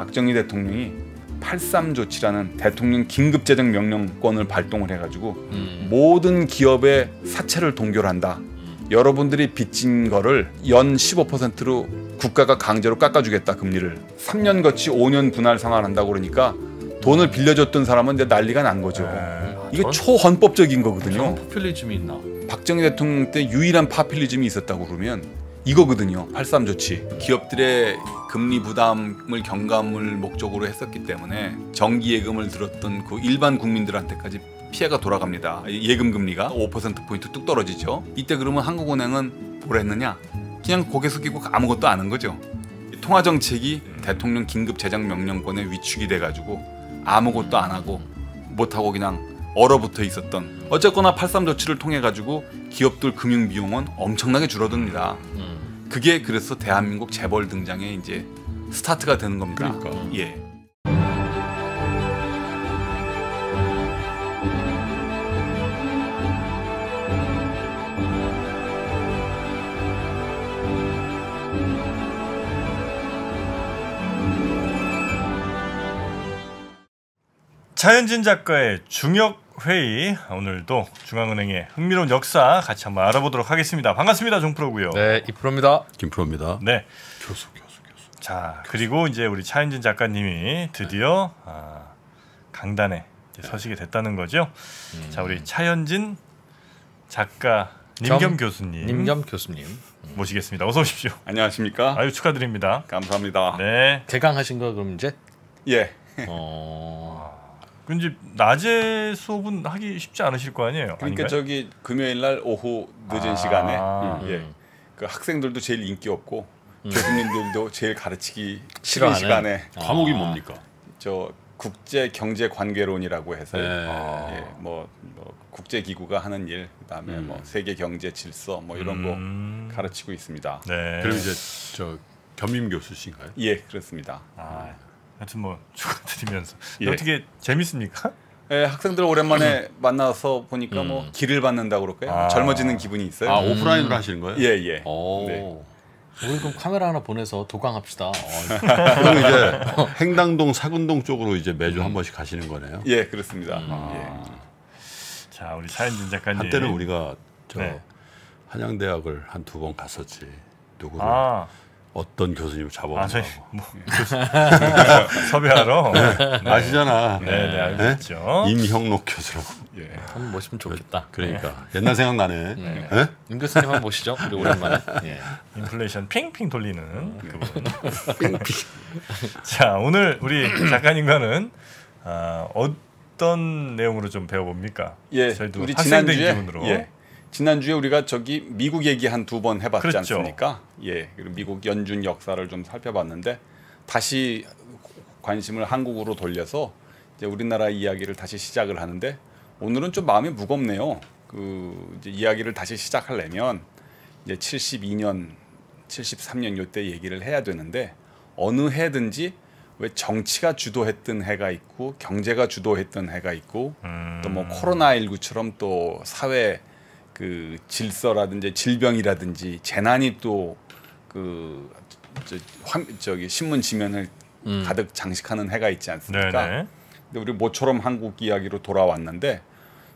박정희 대통령이 83 조치라는 대통령 긴급 재정 명령권을 발동을 해가지고 음. 모든 기업의 사채를 동결한다. 음. 여러분들이 빚진 거를 연 15%로 국가가 강제로 깎아주겠다 금리를 3년 거치 5년 분할 상환한다고 그러니까 돈을 음. 빌려줬던 사람은 이제 난리가 난 거죠. 에이, 네. 이게 전, 초헌법적인 거거든요. 포퓰리즘이 있나? 박정희 대통령 때 유일한 파퓰리즘이 있었다고 그러면 이거거든요. 83 조치. 기업들의 금리 부담을 경감을 목적으로 했었기 때문에 정기 예금을 들었던 그 일반 국민들한테까지 피해가 돌아갑니다. 예금 금리가 5% 포인트 뚝 떨어지죠. 이때 그러면 한국은행은 뭘 했느냐? 그냥 고개 숙이고 아무것도 안한 거죠. 통화 정책이 대통령 긴급 재정 명령권에 위축이 돼 가지고 아무것도 안 하고 못 하고 그냥 얼어붙어 있었던 어쨌거나 83 조치를 통해 가지고 기업들 금융 비용은 엄청나게 줄어듭니다. 음. 그게 그래서 대한민국 재벌 등장의 이제 스타트가 되는 겁니다. 그러니까. 음. 예. 자연진 작가의 중역 회의 오늘도 중앙은행의 흥미로운 역사 같이 한번 알아보도록 하겠습니다. 반갑습니다. 종프로고요 네, 이프로입니다. 김프로입니다. 네. 교수 교수 교수. 자, 교수. 그리고 이제 우리 차인진 작가님이 드디어 네. 아, 강단에 서식이 됐다는 거죠. 음. 자, 우리 차현진 작가 님겸 교수님. 님겸 교수님. 음. 모시겠습니다. 어서 오십시오. 안녕하십니까? 아유 축하드립니다. 감사합니다. 네. 개강하신 거 그럼 이제? 예. 어... 근데 낮에 수업은 하기 쉽지 않으실 거 아니에요. 그러니까 아닌가요? 저기 금요일 날 오후 늦은 아 시간에 음. 예. 음. 그 학생들도 제일 인기 없고 음. 교수님들도 제일 가르치기 싫은 시간에 과목이 뭡니까? 저 국제 경제 관계론이라고 해서 네. 예, 아. 예, 뭐, 뭐 국제 기구가 하는 일, 그다음에 음. 뭐 세계 경제 질서 뭐 이런 거 음. 가르치고 있습니다. 네. 그럼 이제 저 겸임 교수신가요? 예, 그렇습니다. 아. 하여튼 뭐 축하드리면서 예. 어떻게 재밌습니까? 예, 학생들 오랜만에 음. 만나서 보니까 뭐 음. 뭐 길을 받는다 그럴까요? 아. 젊어지는 기분이 있어요. 아 음. 오프라인으로 하시는 거예요? 예예. 예. 오. 네. 우리 그럼 카메라 하나 보내서 도강합시다. 어. 그럼 이제 행당동 사군동 쪽으로 이제 매주 한 음. 번씩 가시는 거네요. 예 그렇습니다. 아. 예. 자 우리 차인진 작가님 한때는 우리가 저 네. 한양대학을 한 두 번 갔었지. 누구를 아. 어떤 교수님을 잡아가고 아, 뭐, 섭외하러 네. 네. 아시잖아. 네, 네, 네 알겠죠. 네? 임형록 교수라고. 예. 한번 모시면 좋겠다. 그러니까 네. 옛날 생각 나네. 네. 네. 네? 임 교수님 한번 모시죠. 우리 오랜만에. 예. 인플레이션 핑핑 돌리는 그분. 자 오늘 우리 작가님과는 어, 어떤 내용으로 좀 배워봅니까? 예. 저희도 우리 학생된 기분으로. 예. 지난주에 우리가 저기 미국 얘기 한 두 번 해봤지 그렇죠. 않습니까? 예, 그리고 미국 연준 역사를 좀 살펴봤는데 다시 관심을 한국으로 돌려서 이제 우리나라 이야기를 다시 시작을 하는데 오늘은 좀 마음이 무겁네요. 그 이제 이야기를 다시 시작하려면 이제 72년, 73년 요 때 얘기를 해야 되는데 어느 해든지 왜 정치가 주도했던 해가 있고 경제가 주도했던 해가 있고 뭐 음. 또뭐 코로나 19처럼 또 사회 그 질서라든지 질병이라든지 재난이 또 그 저기 신문 지면을 음. 가득 장식하는 해가 있지 않습니까? 네네. 근데 우리 모처럼 한국 이야기로 돌아왔는데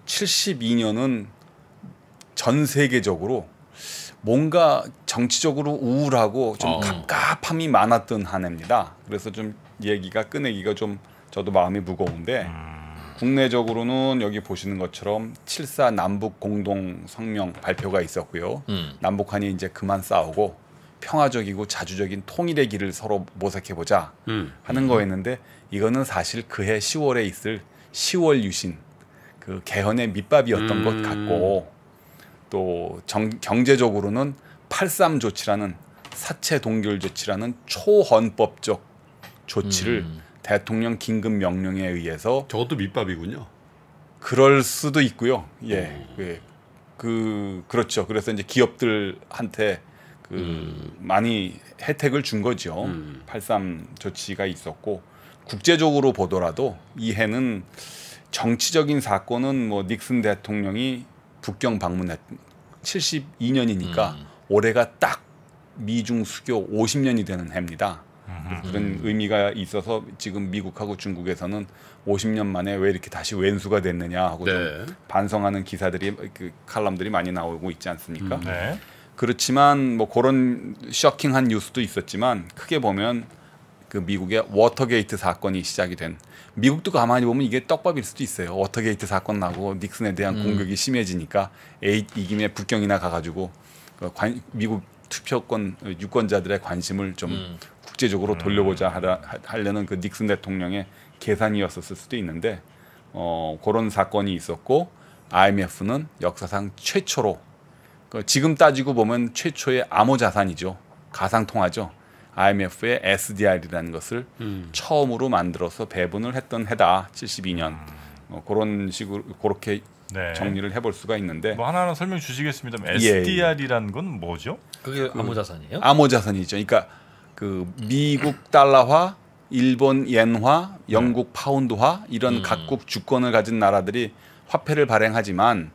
72년은 전 세계적으로 뭔가 정치적으로 우울하고 좀 어. 갑갑함이 많았던 한 해입니다. 그래서 좀 얘기가 끄내기가 좀 저도 마음이 무거운데 음. 국내적으로는 여기 보시는 것처럼 칠사 남북 공동 성명 발표가 있었고요. 음. 남북한이 이제 그만 싸우고 평화적이고 자주적인 통일의 길을 서로 모색해 보자 음. 하는 거였는데 이거는 사실 그해 10월에 있을 10월 유신 그 개헌의 밑밥이었던 음. 것 같고 또 정, 경제적으로는 83 조치라는 사체 동결 조치라는 초헌법적 조치를 음. 대통령 긴급 명령에 의해서 저것도 밑밥이군요. 그럴 수도 있고요. 예. 음. 그, 그 그렇죠. 그래서 이제 기업들한테 그 음. 많이 혜택을 준 거죠. 음. 83 조치가 있었고 국제적으로 보더라도 이 해는 정치적인 사건은 뭐 닉슨 대통령이 북경 방문했 72년이니까 음. 올해가 딱 미중 수교 50년이 되는 해입니다. 음. 그런 의미가 있어서 지금 미국하고 중국에서는 50년 만에 왜 이렇게 다시 왼수가 됐느냐 하고 네. 반성하는 기사들이 그 칼럼들이 많이 나오고 있지 않습니까? 음, 네. 그렇지만 뭐 그런 쇼킹한 뉴스도 있었지만 크게 보면 그 미국의 워터게이트 사건이 시작이 된 미국도 가만히 보면 이게 떡밥일 수도 있어요. 워터게이트 사건 나고 닉슨에 대한 음. 공격이 심해지니까 에이, 이 김에 북경이나 가가지고 그 관, 미국 투표권 유권자들의 관심을 좀 음. 국제적으로 음. 돌려보자 하라, 하려는 그 닉슨 대통령의 계산이었을 수도 있는데 어, 그런 사건이 있었고 IMF는 역사상 최초로 그 지금 따지고 보면 최초의 암호 자산이죠. 가상통화죠. IMF의 SDR이라는 것을 음. 처음으로 만들어서 배분을 했던 해다 72년 음. 어, 그런 식으로 그렇게 네. 정리를 해볼 수가 있는데 뭐 하나하나 설명 주시겠습니다. SDR이라는 예, 예. 건 뭐죠? 그게 그 암호자산이에요? 암호자산이죠. 그러니까 그 미국 달러화, 일본 엔화, 영국 네. 파운드화 이런 음. 각국 주권을 가진 나라들이 화폐를 발행하지만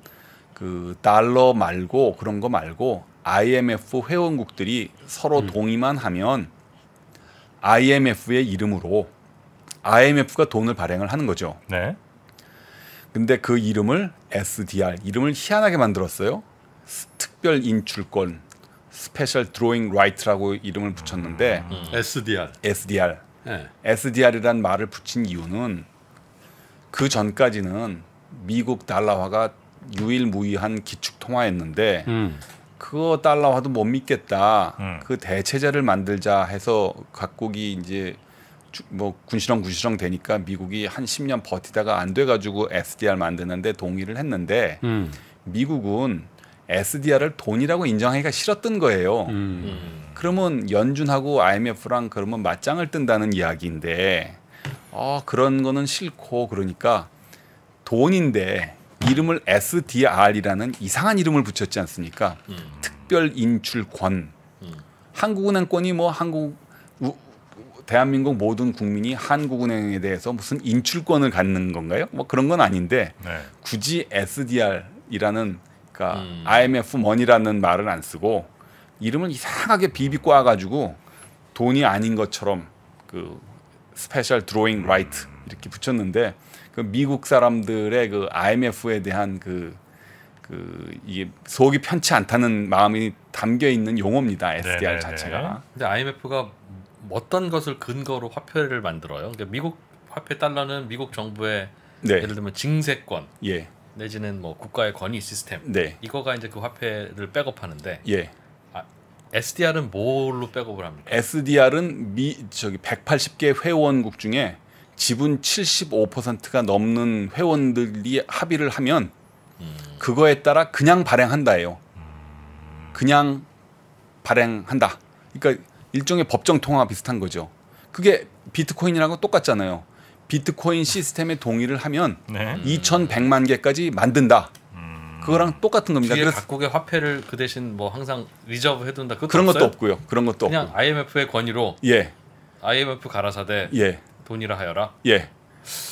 그 달러 말고 그런 거 말고 IMF 회원국들이 서로 음. 동의만 하면 IMF의 이름으로 IMF가 돈을 발행을 하는 거죠. 네. 근데 그 이름을 SDR 이름을 희한하게 만들었어요. 특별 인출권 스페셜 드로잉 라이트라고 이름을 붙였는데 음. SDR SDR 네. 예. SDR이란 말을 붙인 이유는 그 전까지는 미국 달러화가 유일무이한 기축 통화였는데 음. 그거 달러화도 못 믿겠다. 음. 그 대체제를 만들자 해서 각국이 이제 뭐 군시렁 군시렁 되니까 미국이 한 10년 버티다가 안 돼가지고 SDR 만드는데 동의를 했는데 음. 미국은 SDR을 돈이라고 인정하기가 싫었던 거예요. 음. 음. 그러면 연준하고 IMF랑 그러면 맞짱을 뜬다는 이야기인데 어, 그런 거는 싫고 그러니까 돈인데 이름을 SDR이라는 이상한 이름을 붙였지 않습니까? 음. 특별 인출권. 음. 한국은행권이 뭐 한국 우, 대한민국 모든 국민이 한국은행에 대해서 무슨 인출권을 갖는 건가요? 뭐 그런 건 아닌데 네. 굳이 SDR이라는 그러니까 음. IMF 머니라는 말은 안 쓰고 이름을 이상하게 비비꼬 아가지고 돈이 아닌 것처럼 그 스페셜 드로잉 라이트 이렇게 붙였는데 그 미국 사람들의 그 IMF에 대한 그, 그 이게 속이 편치 않다는 마음이 담겨 있는 용어입니다. SDR 네네네. 자체가. 근데 IMF가 어떤 것을 근거로 화폐를 만들어요? 그러니까 미국 화폐 달러는 미국 정부의 네. 예를 들면 증세권, 예. 내지는 뭐 국가의 권위 시스템 네. 이거가 이제 그 화폐를 백업하는데 예. 아, SDR은 뭘로 백업을 합니까? SDR은 미 저기 180개 회원국 중에 지분 75%가 넘는 회원들이 합의를 하면 음. 그거에 따라 그냥 발행한다예요. 음. 그냥 발행한다. 그러니까 일종의 법정 통화 비슷한 거죠. 그게 비트코인이라고 똑같잖아요. 비트코인 시스템에 동의를 하면 네. 2,100만 음. 개까지 만든다. 음. 그거랑 똑같은 겁니다. 그래서 각국의 화폐를 그 대신 뭐 항상 리저브 해둔다. 그런 없어요? 것도 없고요. 그런 것도 그냥 없고. IMF의 권위로 예. IMF 가라사대 예. 돈이라 하여라. 예.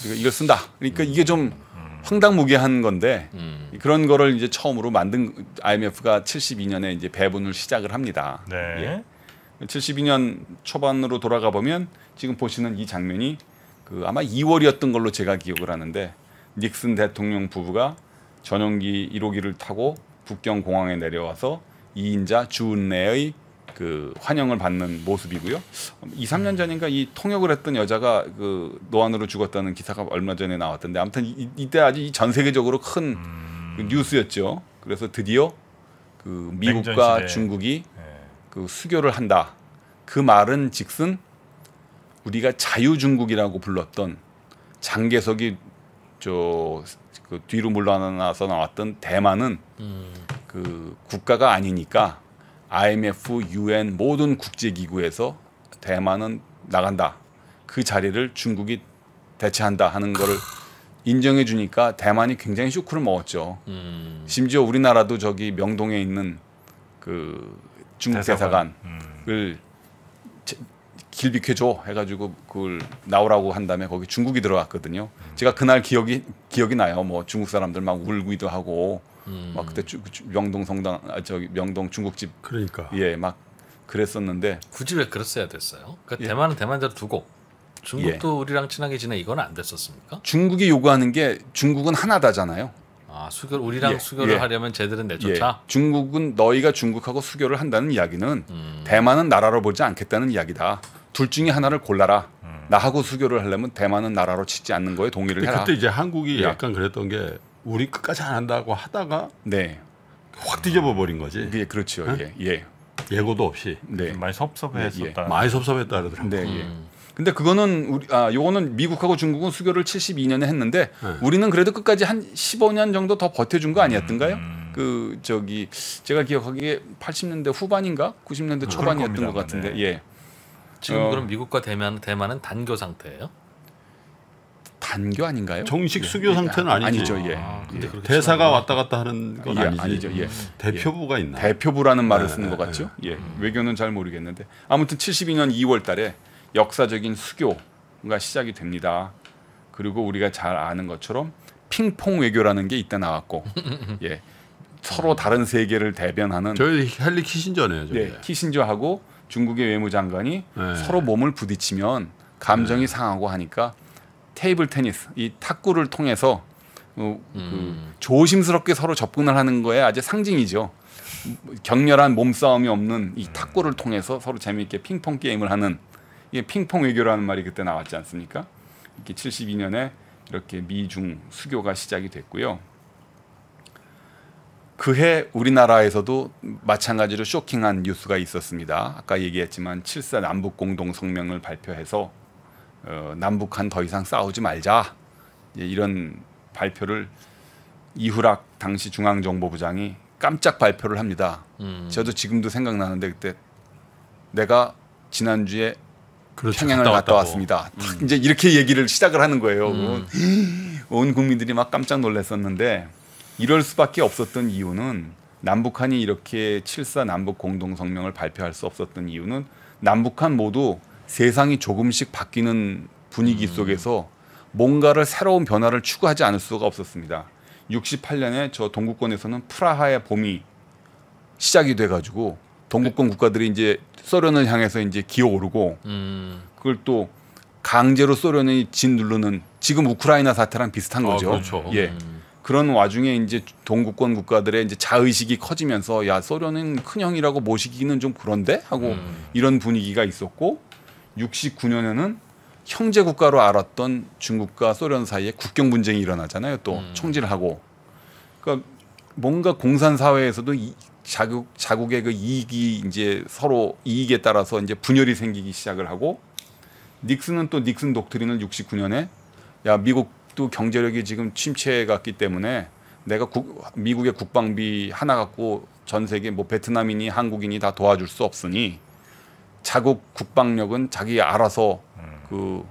그러니 이걸 쓴다. 그러니까 음. 이게 좀 음. 황당무계한 건데 음. 그런 거를 이제 처음으로 만든 IMF가 72년에 이제 배분을 시작을 합니다. 네. 예. 72년 초반으로 돌아가 보면 지금 보시는 이 장면이 그 아마 2월이었던 걸로 제가 기억을 하는데 닉슨 대통령 부부가 전용기 1호기를 타고 북경 공항에 내려와서 2인자 주은내의 그 환영을 받는 모습이고요. 2, 3년 전인가 이 통역을 했던 여자가 그 노안으로 죽었다는 기사가 얼마 전에 나왔던데 아무튼 이, 때 아주 전 세계적으로 큰 그 음... 그 뉴스였죠. 그래서 드디어 그 미국과 중국이 네. 그 수교를 한다. 그 말은 즉슨 우리가 자유중국이라고 불렀던 장개석이 저그 뒤로 물러나서 나왔던 대만은 음. 그 국가가 아니니까 IMF, UN 모든 국제기구에서 대만은 나간다. 그 자리를 중국이 대체한다 하는 거를 인정해 주니까 대만이 굉장히 쇼크를 먹었죠. 음. 심지어 우리나라도 저기 명동에 있는 그 중국 대사관. 을 음. 길 비켜줘 해가지고 그걸 나오라고 한 다음에 거기 중국이 들어왔거든요 제가 그날 기억이 기억이 나요. 뭐 중국 사람들 막 울기도 하고 음. 막 그때 주, 명동 성당 아, 저기 명동 중국집 그러니까 예막 그랬었는데 굳이 왜 그랬어야 됐어요? 그러니까 예. 대만은 대만대로 두고 중국도 예. 우리랑 친하게 지내 이건 안 됐었습니까? 중국이 요구하는 게 중국은 하나다잖아요. 아 수교 우리랑 예. 수교를 예. 하려면 쟤들은 내쫓아. 예. 중국은 너희가 중국하고 수교를 한다는 이야기는 음. 대만은 나라로 보지 않겠다는 이야기다. 둘 중에 하나를 골라라. 음. 나하고 수교를 하려면 대만은 나라로 짓지 않는 거에 동의를 해라. 그때 이제 한국이 예. 약간 그랬던 게 우리 끝까지 안 한다고 하다가 네. 확 뒤집어 버린 거지. 예, 그렇죠. 예. 예. 예. 예고도 없이. 네. 많이 섭섭해했었다. 예. 예. 많이 섭섭했다 그러더라고요. 네. 예. 음. 근데 그거는 우리 아 요거는 미국하고 중국은 수교를 72년에 했는데 네. 우리는 그래도 끝까지 한 15년 정도 더 버텨준 거 아니었던가요? 음. 음. 그 저기 제가 기억하기에 80년대 후반인가 90년대 음, 초반이었던 것 같은데 네. 예. 지금 어. 그럼 미국과 대만 대만은 단교 상태예요? 단교 아닌가요? 정식 예. 수교 예. 상태는 아니죠. 아니죠. 예. 아, 예. 대사가 왔다 갔다 하는 예, 건 아니지. 아니죠. 예. 대표부가 예. 있나? 대표부라는 말을 네, 쓰는 것 네, 같죠. 네. 예. 음. 외교는 잘 모르겠는데 아무튼 72년 2월달에 역사적인 수교가 시작이 됩니다. 그리고 우리가 잘 아는 것처럼 핑퐁 외교라는 게 이때 나왔고, 예. 서로 다른 세계를 대변하는 저희 헨리 키신저네요. 저희. 키신저하고 중국의 외무장관이 네. 서로 몸을 부딪히면 감정이 네. 상하고 하니까 테이블 테니스 이 탁구를 통해서 어, 그 음. 조심스럽게 서로 접근을 하는 거에 아주 상징이죠. 격렬한 몸싸움이 없는 이 음. 탁구를 통해서 서로 재미있게 핑퐁 게임을 하는 이게 핑퐁 외교라는 말이 그때 나왔지 않습니까? 이게 72년에 이렇게 미중 수교가 시작이 됐고요. 그해 우리나라에서도 마찬가지로 쇼킹한 뉴스가 있었습니다. 아까 얘기했지만 7사 남북 공동 성명을 발표해서 어, 남북한 더 이상 싸우지 말자 예, 이런 발표를 이후락 당시 중앙정보부장이 깜짝 발표를 합니다. 음. 저도 지금도 생각나는데 그때 내가 지난주에 그렇죠. 평양을 갔다, 갔다 왔습니다. 음. 이제 이렇게 얘기를 시작을 하는 거예요. 음. 온 국민들이 막 깜짝 놀랐었는데 이럴 수밖에 없었던 이유는 남북한이 이렇게 7사 남북 공동 성명을 발표할 수 없었던 이유는 남북한 모두 세상이 조금씩 바뀌는 분위기 음. 속에서 뭔가를 새로운 변화를 추구하지 않을 수가 없었습니다. 68년에 저 동구권에서는 프라하의 봄이 시작이 돼가지고 동구권 네. 국가들이 이제 소련을 향해서 이제 기어오르고 음. 그걸 또 강제로 소련이 짓누르는 지금 우크라이나 사태랑 비슷한 아, 거죠. 아, 그렇죠. 예. 음. 그런 와중에 이제 동구권 국가들의 이제 자의식이 커지면서 야 소련은 큰 형이라고 모시기는 좀 그런데 하고 음. 이런 분위기가 있었고 69년에는 형제 국가로 알았던 중국과 소련 사이에 국경 분쟁이 일어나잖아요. 또 음. 총질하고 그러니까 뭔가 공산 사회에서도 이 자국 자국의 그 이익이 이제 서로 이익에 따라서 이제 분열이 생기기 시작을 하고 닉슨은 또 닉슨 독트린을 69년에 야 미국 미국도 경제력이 지금 침체해 갔기 때문에 내가 국, 미국의 국방비 하나 갖고 전 세계 뭐 베트남인이 한국인이 다 도와줄 수 없으니 자국 국방력은 자기 알아서 그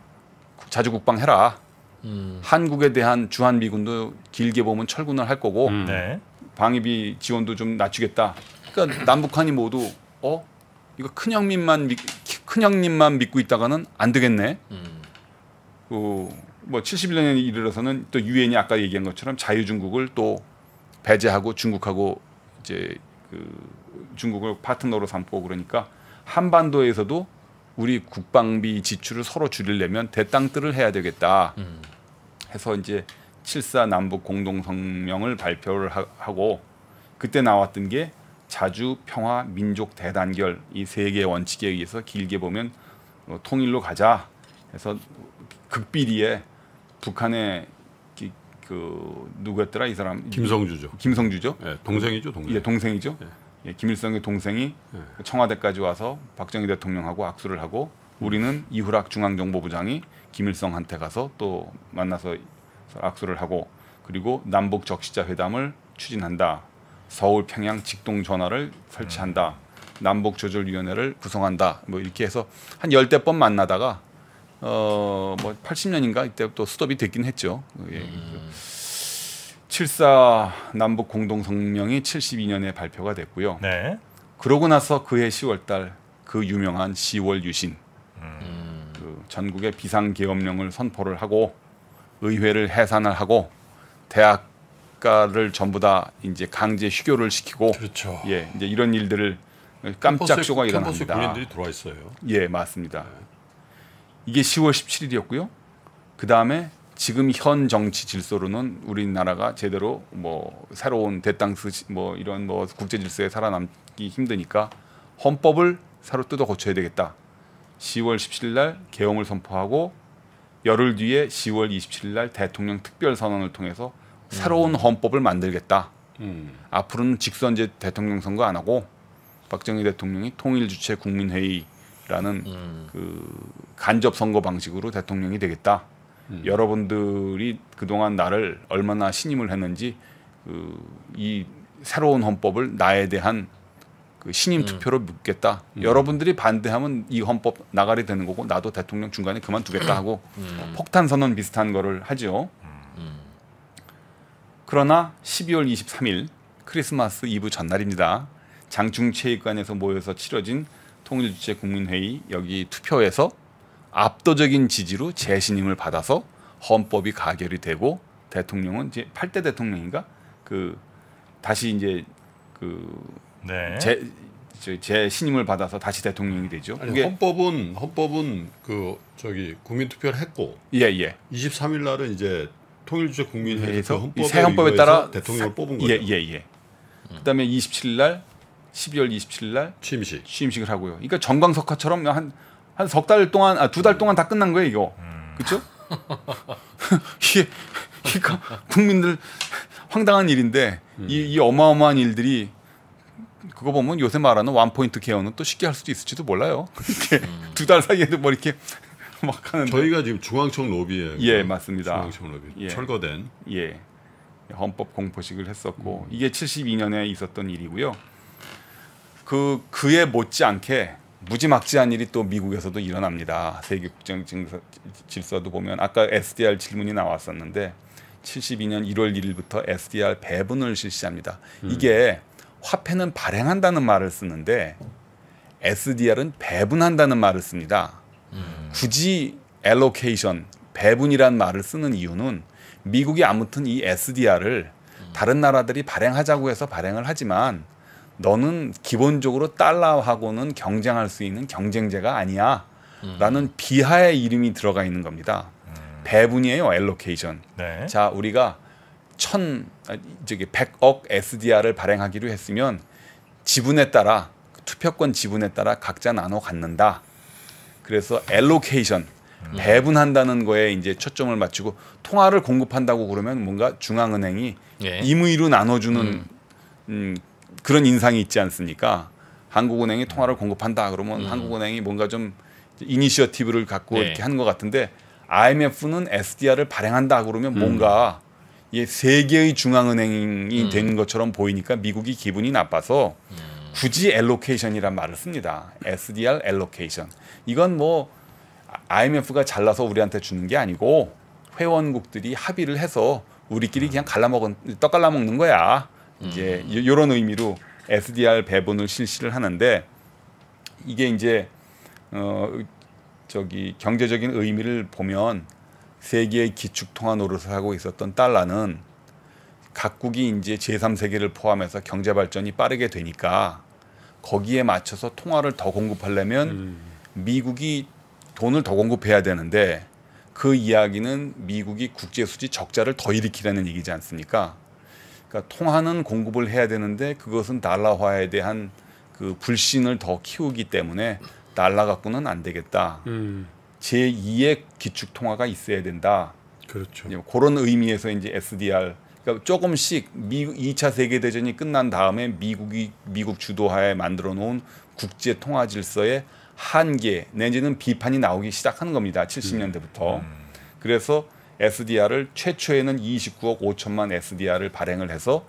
자주 국방해라. 음. 한국에 대한 주한 미군도 길게 보면 철군을 할 거고 음. 네. 방위비 지원도 좀 낮추겠다. 그러니까 남북한이 모두 어 이거 큰 형님만 큰 형님만 믿고 있다가는 안 되겠네. 음. 그뭐 71년에 이르러서는 또 유엔이 아까 얘기한 것처럼 자유중국을 또 배제하고 중국하고 이제 그 중국을 파트너로 삼고 그러니까 한반도에서도 우리 국방비 지출을 서로 줄이려면 대땅들을 해야 되겠다 음. 해서 이제 칠사 남북 공동성명을 발표를 하고 그때 나왔던 게 자주 평화 민족 대단결 이 세 개의 원칙에 의해서 길게 보면 어, 통일로 가자 해서 극비리에 북한의 기, 그 누구였더라 이 사람 김성주죠. 김성주죠. 예, 동생이죠, 동생. 예, 동생이죠. 예. 예 김일성의 동생이 예. 청와대까지 와서 박정희 대통령하고 악수를 하고 우리는 이후락 중앙정보부장이 김일성한테 가서 또 만나서 악수를 하고 그리고 남북 적시자 회담을 추진한다. 서울 평양 직동 전화를 설치한다. 남북 조절위원회를 구성한다. 뭐 이렇게 해서 한 열대 번 만나다가 어, 뭐 80년인가 이때부터 수도이 됐긴 했죠. 예. 음. 74 남북 공동 성명이 72년에 발표가 됐고요. 네. 그러고 나서 그해 10월달 그 유명한 10월 유신 음. 그 전국의 비상 계엄령을 선포를 하고 의회를 해산을 하고 대학가를 전부 다 이제 강제 휴교를 시키고 그렇죠. 예 이제 이런 일들을 깜짝 쇼가 일어납니다. 캠퍼스 군인들이 들어와 있어요. 예 맞습니다. 네. 이게 10월 17일이었고요. 그 다음에 지금 현 정치 질서로는 우리나라가 제대로 뭐 새로운 대땅스 뭐 이런 뭐 국제 질서에 살아남기 힘드니까 헌법을 새로 뜯어 고쳐야 되겠다. 10월 17일 날개헌을 선포하고 열흘 뒤에 10월 27일 날 대통령 특별 선언을 통해서 새로운 음. 헌법을 만들겠다. 음. 앞으로는 직선제 대통령 선거 안 하고 박정희 대통령이 통일 주체 국민회의 라는 음. 그 간접 선거 방식으로 대통령이 되겠다. 음. 여러분들이 그동안 나를 얼마나 신임을 했는지 그 이 새로운 헌법을 나에 대한 그 신임 음. 투표로 묻겠다. 음. 여러분들이 반대하면 이 헌법 나가리 되는 거고 나도 대통령 중간에 그만두겠다 음. 하고 음. 폭탄 선언 비슷한 거를 하죠. 그러나 12월 23일 크리스마스 이브 전날입니다. 장충체육관에서 모여서 치러진 통일주체 국민회의 여기 투표에서 압도적인 지지로 재신임을 받아서 헌법이 가결이 되고 대통령은 이제 8대 대통령인가 그 다시 이제 그제 네. 재신임을 받아서 다시 대통령이 되죠. 아니, 헌법은 헌법은 그 저기 국민 투표를 했고 예예. 23일 예. 날은 이제 통일주체 국민회의에서 그새 헌법에 따라 대통령을 사, 뽑은 거예요. 예 예 예. 그다음에 27일 날 12월 27일 날 취임식 취임식을 하고요. 그러니까 정광석화처럼 한 한석 달 동안 아 두달 음. 동안 다 끝난 거예요 이거. 음. 그렇죠? 그러니까 국민들 황당한 일인데 음. 이, 이 어마어마한 일들이 그거 보면 요새 말하는 원 포인트 개헌은 또 쉽게 할 수도 있을지도 몰라요. 이 음. 두달 사이에도 뭐 이렇게 막 하는. 저희가 지금 중앙청 로비에 예 맞습니다. 중앙청 로비 예. 철거된 예 헌법 공포식을 했었고 음. 이게 72년에 있었던 일이고요. 그 그에 못지않게 무지막지한 일이 또 미국에서도 일어납니다. 세계 국정 질서도 보면 아까 SDR 질문이 나왔었는데 72년 1월 1일부터 SDR 배분을 실시합니다. 음. 이게 화폐는 발행한다는 말을 쓰는데 SDR은 배분한다는 말을 씁니다. 음. 굳이 allocation 배분이란 말을 쓰는 이유는 미국이 아무튼 이 SDR을 음. 다른 나라들이 발행하자고 해서 발행을 하지만 너는 기본적으로 달러하고는 경쟁할 수 있는 경쟁자가 아니야. 라는 비하의 이름이 들어가 있는 겁니다. 음. 배분이에요, 엘로케이션. 네. 자, 우리가 천 아, 저기 100억 SDR을 발행하기로 했으면 지분에 따라 투표권 지분에 따라 각자 나눠 갖는다. 그래서 엘로케이션 음. 배분한다는 거에 이제 초점을 맞추고 통화를 공급한다고 그러면 뭔가 중앙은행이 예. 임의로 나눠주는 음. 음, 그런 인상이 있지 않습니까? 한국은행이 네. 통화를 공급한다 그러면 음. 한국은행이 뭔가 좀 이니셔티브를 갖고 네. 이렇게 하는 것 같은데 IMF는 SDR을 발행한다 그러면 음. 뭔가 이 세계의 중앙은행이 음. 된 것처럼 보이니까 미국이 기분이 나빠서 음. 굳이 엘로케이션이란 말을 씁니다. SDR 엘로케이션. 이건 뭐 IMF가 잘라서 우리한테 주는 게 아니고 회원국들이 합의를 해서 우리끼리 음. 그냥 갈라먹은 떡 갈라먹는 거야. 이제 이런 의미로 SDR 배분을 실시를 하는데 이게 이제 어 저기 경제적인 의미를 보면 세계의 기축 통화 노릇을 하고 있었던 달러는 각국이 이제 제3세계를 포함해서 경제 발전이 빠르게 되니까 거기에 맞춰서 통화를 더 공급하려면 음. 미국이 돈을 더 공급해야 되는데 그 이야기는 미국이 국제 수지 적자를 더 일으키라는 얘기지 않습니까? 그러니까 통하는 공급을 해야 되는데 그것은 달러화에 대한 그 불신을 더 키우기 때문에 달러 갖고는 안 되겠다. 음. 제 2의 기축 통화가 있어야 된다. 그렇죠. 예, 그런 의미에서 이제 SDR 그러니까 조금씩 미 2차 세계 대전이 끝난 다음에 미국이 미국 주도하에 만들어 놓은 국제 통화 질서의 한계 내지는 비판이 나오기 시작하는 겁니다. 70년대부터. 음. 음. 그래서 SDR을 최초에는 29억 5천만 SDR을 발행을 해서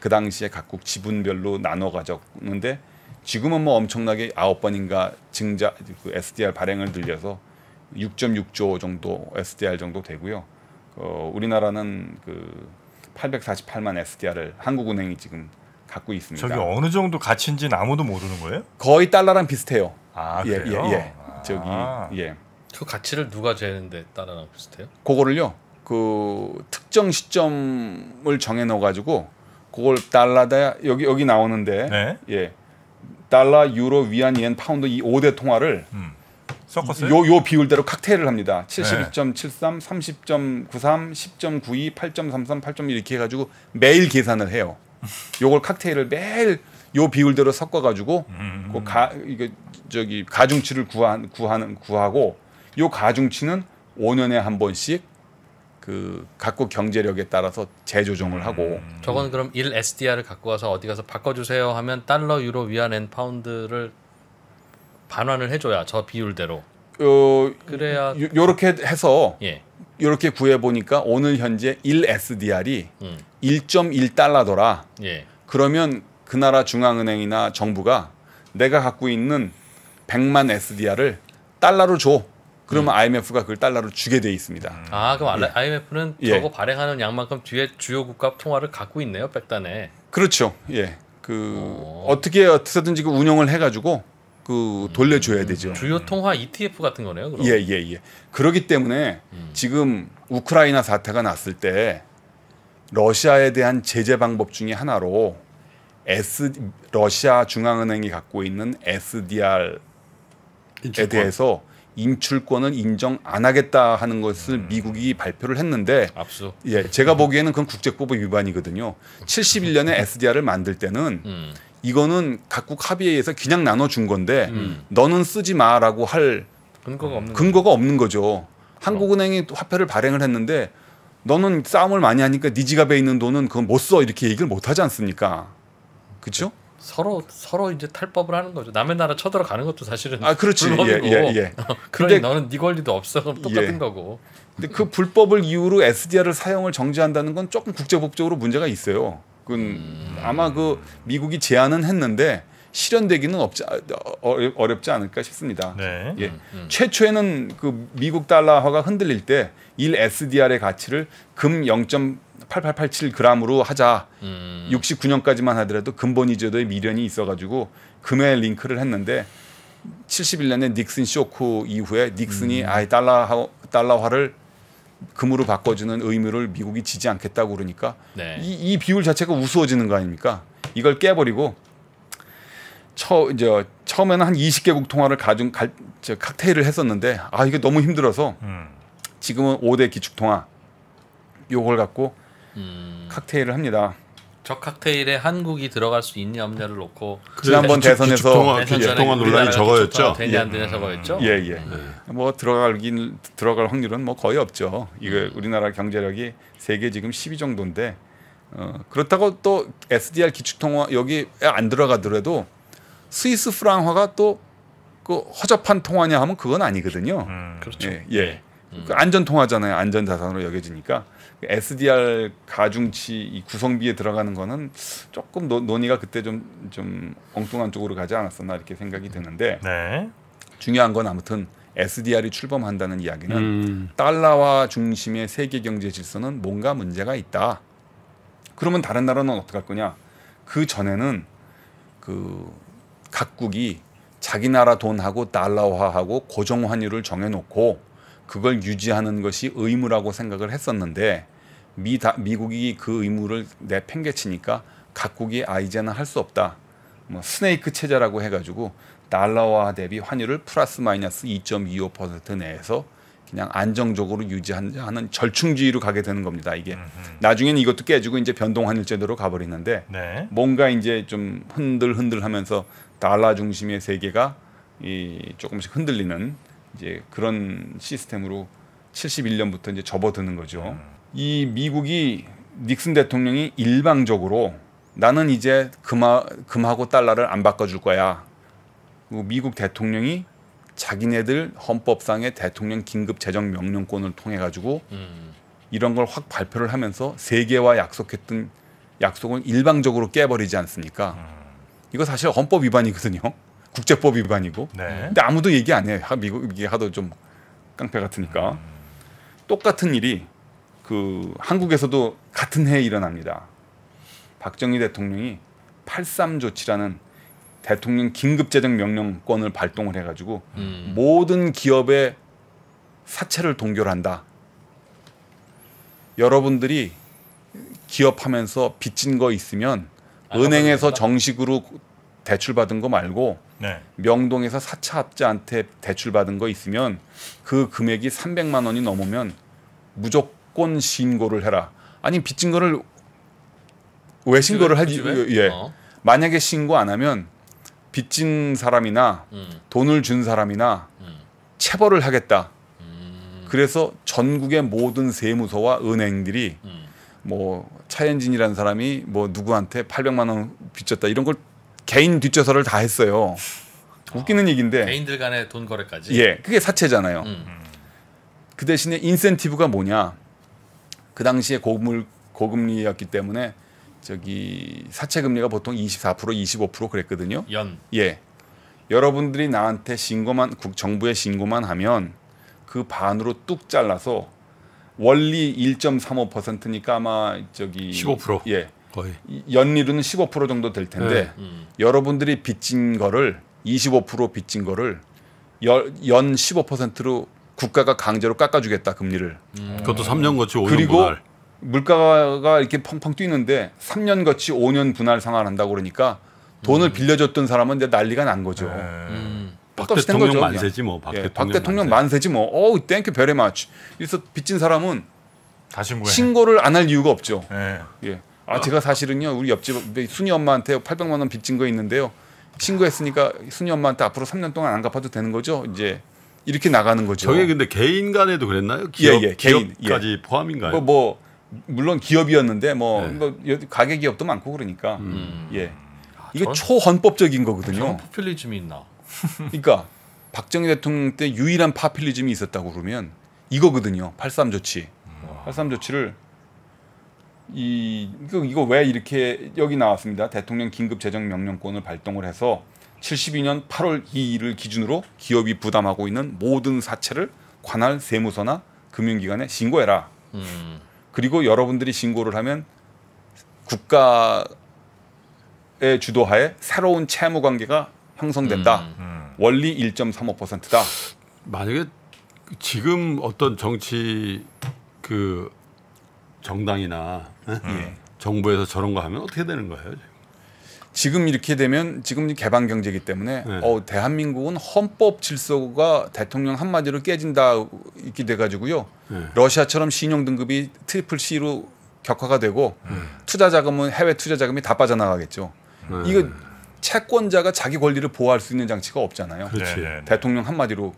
그 당시에 각국 지분별로 나눠 가졌는데 지금은 뭐 엄청나게 아홉 번인가 증자 그 SDR 발행을 늘려서 6.6조 정도 SDR 정도 되고요. 어, 우리나라는 그 848만 SDR을 한국은행이 지금 갖고 있습니다. 저기 어느 정도 가치인지 아무도 모르는 거예요? 거의 달러랑 비슷해요. 아, 예, 예, 그래요? 예, 예. 아. 저기 예. 그 가치를 누가 재는데 따라나 비슷해요? 그거를요. 그 특정 시점을 정해 놓어 가지고 그걸 달러다 여기 여기 나오는데 네. 예. 달러, 유로, 위안, 엔, 파운드 이 5대 통화를 음. 섞었어요? 요, 요 비율대로 칵테일을 합니다. 7 2 7 3 네. 30.93, 10.92, 8.33, 8.1 이렇게 해가지고 매일 계산을 해요. 요걸 칵테일을 매일 요 비율대로 섞어가지고 음. 그 가, 이거 저기 가중치를 구한, 구하는 구하고 요 가중치는 5년에 한 번씩 그 각국 경제력에 따라서 재조정을 하고 음. 저건 그럼 1 SDR을 갖고 와서 어디 가서 바꿔주세요 하면 달러, 유로, 위안, 엔 파운드를 반환을 해줘야 저 비율대로 어, 그래야 요, 요렇게 해서 예. 요렇게 구해 보니까 오늘 현재 1 SDR이 음. 1.1달러더라. 예. 그러면 그 나라 중앙은행이나 정부가 내가 갖고 있는 100만 SDR을 달러로 줘. 그러면 음. 네. IMF가 그걸 달러로 주게 돼 있습니다. 아 그럼 예. IMF는 예. 저거 발행하는 양만큼 뒤에 주요 국가 통화를 갖고 있네요 백단에. 그렇죠. 예. 그 오. 어. 어떻게 어떻게든지 그 운영을 해가지고 그 돌려줘야 음, 되죠. 주요 예. 통화 ETF 같은 거네요. 그럼. 예, 예, 예. 그러기 때문에 음. 지금 우크라이나 사태가 났을 때 러시아에 대한 제재 방법 중의 하나로 S 러시아 중앙은행이 갖고 있는 SDR에 대해서 인출권은 인정 안 하겠다 하는 것을 음. 미국이 발표를 했는데 압수. 예, 제가 보기에는 그건 국제법 의 위반이거든요. 71년에 SDR을 만들 때는 음. 이거는 각국 합의에 의해서 그냥 나눠 준 건데 음. 너는 쓰지 마라고 할 근거가 없는 근거가 죠 없는 거죠. 한국은행이 화폐를 발행을 했는데 너는 싸움을 많이 하니까 네 지갑에 있는 돈은 그건 못 써 이렇게 얘기를 못 하지 않습니까? 그렇죠? 서로 서로 이제 탈법을 하는 거죠. 남의 나라 쳐들어가는 것도 사실은 아 그렇지 불법이고. 예, 예, 예, 예. 그런데 너는 네 권리도 없어 예. 똑같은 예. 거고. 근데 그 불법을 이유로 SDR을 사용을 정지한다는 건 조금 국제법적으로 문제가 있어요. 그건 음... 아마 그 미국이 제안은 했는데 실현되기는 없지 어, 어렵지 않을까 싶습니다. 네. 예. 음, 음. 최초에는 그 미국 달러화가 흔들릴 때 1SDR의 가치를 금 0.8887g으로 하자. 음. 69년까지만 하더라도 금본이제도에 미련이 있어가지고 금에 링크를 했는데 71년에 닉슨 쇼크 이후에 닉슨이 음. 아예 달러 달러화를 금으로 바꿔주는 의무를 미국이 지지 않겠다고 그러니까 네. 이, 이 비율 자체가 우스워지는 거 아닙니까? 이걸 깨버리고 처, 이제 처음에는 한 20개국 통화를 가중 갈, 칵테일을 했었는데 아 이게 너무 힘들어서 음. 지금은 5대 기축통화 요걸 갖고 음. 칵테일을 합니다. 저 칵테일에 한국이 들어갈 수 있냐 없냐를 놓고 그 지난번 기축, 대선에서 기축통화, 논란이 저거였죠. 되냐 안 되냐 저거였죠. 예예. 예. 음. 뭐 들어갈긴 들어갈 확률은 뭐 거의 없죠. 이게 음. 우리나라 경제력이 세계 지금 10위 정도인데 어, 그렇다고 또 SDR 기축통화 여기 안 들어가더라도 스위스 프랑화가 또 그 허접한 통화냐 하면 그건 아니거든요. 음, 음. 그렇죠. 예, 예. 음. 그 안전 통화잖아요. 안전 자산으로 여겨지니까 SDR 그 가중치 구성비에 들어가는 거는 조금 노, 논의가 그때 좀 좀 엉뚱한 쪽으로 가지 않았었나 이렇게 생각이 드는데 네. 중요한 건 아무튼 SDR이 출범한다는 이야기는 음. 달러와 중심의 세계 경제 질서는 뭔가 문제가 있다. 그러면 다른 나라는 어떻게 할 거냐? 그 전에는 그 각국이 자기 나라 돈하고 달러화하고 고정 환율을 정해놓고 그걸 유지하는 것이 의무라고 생각을 했었는데 미 다, 미국이 그 의무를 내팽개치니까 각국이 아 이제는 할 수 없다. 뭐 스네이크 체제라고 해가지고 달러와 대비 환율을 플러스 마이너스 2.25% 내에서 그냥 안정적으로 유지하는 절충주의로 가게 되는 겁니다. 이게 나중에는 이것도 깨지고 이제 변동환율 제도로 가버리는데 네. 뭔가 이제 좀 흔들흔들하면서 달러 중심의 세계가 이 조금씩 흔들리는 이제 그런 시스템으로 71년부터 이제 접어드는 거죠. 이 미국이 닉슨 대통령이 일방적으로 나는 이제 금하, 금하고 달러를 안 바꿔줄 거야. 그 미국 대통령이 자기네들 헌법상의 대통령 긴급 재정 명령권을 통해 가지고 음. 이런 걸 확 발표를 하면서 세계와 약속했던 약속을 일방적으로 깨버리지 않습니까? 음. 이거 사실 헌법 위반이거든요. 국제법 위반이고. 네. 근데 아무도 얘기 안 해. 미국이 하도 좀 깡패 같으니까. 음. 똑같은 일이 그 한국에서도 같은 해에 일어납니다. 박정희 대통령이 83 조치라는 대통령 긴급재정 명령권을 발동을 해가지고 음. 모든 기업의 사채를 동결한다. 여러분들이 기업하면서 빚진 거 있으면 아, 은행에서 정식으로 대출받은 거 말고 네. 명동에서 사채업자한테 대출받은 거 있으면 그 금액이 300만 원이 넘으면 무조건 신고를 해라. 아니 빚진 거를 왜 신고를 할지 예. 어. 만약에 신고 안 하면 빚진 사람이나 음. 돈을 준 사람이나 음. 체벌을 하겠다. 음. 그래서 전국의 모든 세무서와 은행들이 음. 뭐 차현진이라는 사람이 뭐 누구한테 800만 원 빚졌다 이런 걸 개인 뒷조사를 다 했어요. 웃기는 얘기인데 개인들 간의 돈 거래까지. 예, 그게 사채잖아요. 음. 그 대신에 인센티브가 뭐냐? 그 당시에 고물 고금리였기 때문에 저기 사채 금리가 보통 24% 25% 그랬거든요. 연. 예. 여러분들이 나한테 신고만 국 정부에 신고만 하면 그 반으로 뚝 잘라서 원리 1.35%니까 아마 저기 15%. 예. 거의. 연리로는 15% 정도 될 텐데 네. 음. 여러분들이 빚진 거를 25% 빚진 거를 연, 15%로 국가가 강제로 깎아주겠다 금리를. 음. 그것도 3년 거치 5년 그리고 분할. 물가가 이렇게 펑펑 뛰는데 3년 거치 5년 분할 상환한다고 그러니까 돈을 음. 빌려줬던 사람은 이제 난리가 난 거죠. 네. 음. 박 대통령 거죠, 만세지 뭐. 박, 예, 대통령, 박 대통령 만세. 지 뭐. 어우 땡큐 베리 마치. 그래서 빚진 사람은 신고를 안 할 이유가 없죠. 네. 예. 예. 아 제가 사실은요 우리 옆집 순이 엄마한테 800만 원 빚진 거 있는데요. 신고했으니까 순이 엄마한테 앞으로 3년 동안 안 갚아도 되는 거죠. 이제 이렇게 나가는 거죠. 저게 근데 개인 간에도 그랬나요? 예, 기업, 예, 예, 개인, 까지 예. 포함인가요? 뭐, 뭐, 물론 기업이었는데 뭐, 네. 뭐 가계 기업도 많고 그러니까 음. 예. 아, 이게 전... 초헌법적인 거거든요. 파퓰리즘이 있나? 그러니까 박정희 대통령 때 유일한 파퓰리즘이 있었다고 그러면 이거거든요. 83 조치. 83 음. 조치를 이 그 이거 왜 이렇게 여기 나왔습니다. 대통령 긴급 재정 명령권을 발동을 해서 72년 8월 2일을 기준으로 기업이 부담하고 있는 모든 사채를 관할 세무서나 금융기관에 신고해라. 음. 그리고 여러분들이 신고를 하면 국가의 주도하에 새로운 채무 관계가 형성된다. 음. 음. 원리 1.35%다. 만약에 지금 어떤 정치 그 정당이나 예. 정부에서 저런 거 하면 어떻게 되는 거예요? 지금 지금 이렇게 되면 지금 개방 경제이기 때문에 네. 어 대한민국은 헌법 질서가 대통령 한마디로 깨진다 이렇게 돼 가지고요. 네. 러시아처럼 신용 등급이 트리플 C로 격화가 되고 네. 투자 자금은 해외 투자 자금이 다 빠져나가겠죠. 네. 이거 채권자가 자기 권리를 보호할 수 있는 장치가 없잖아요. 그렇지. 대통령 한마디로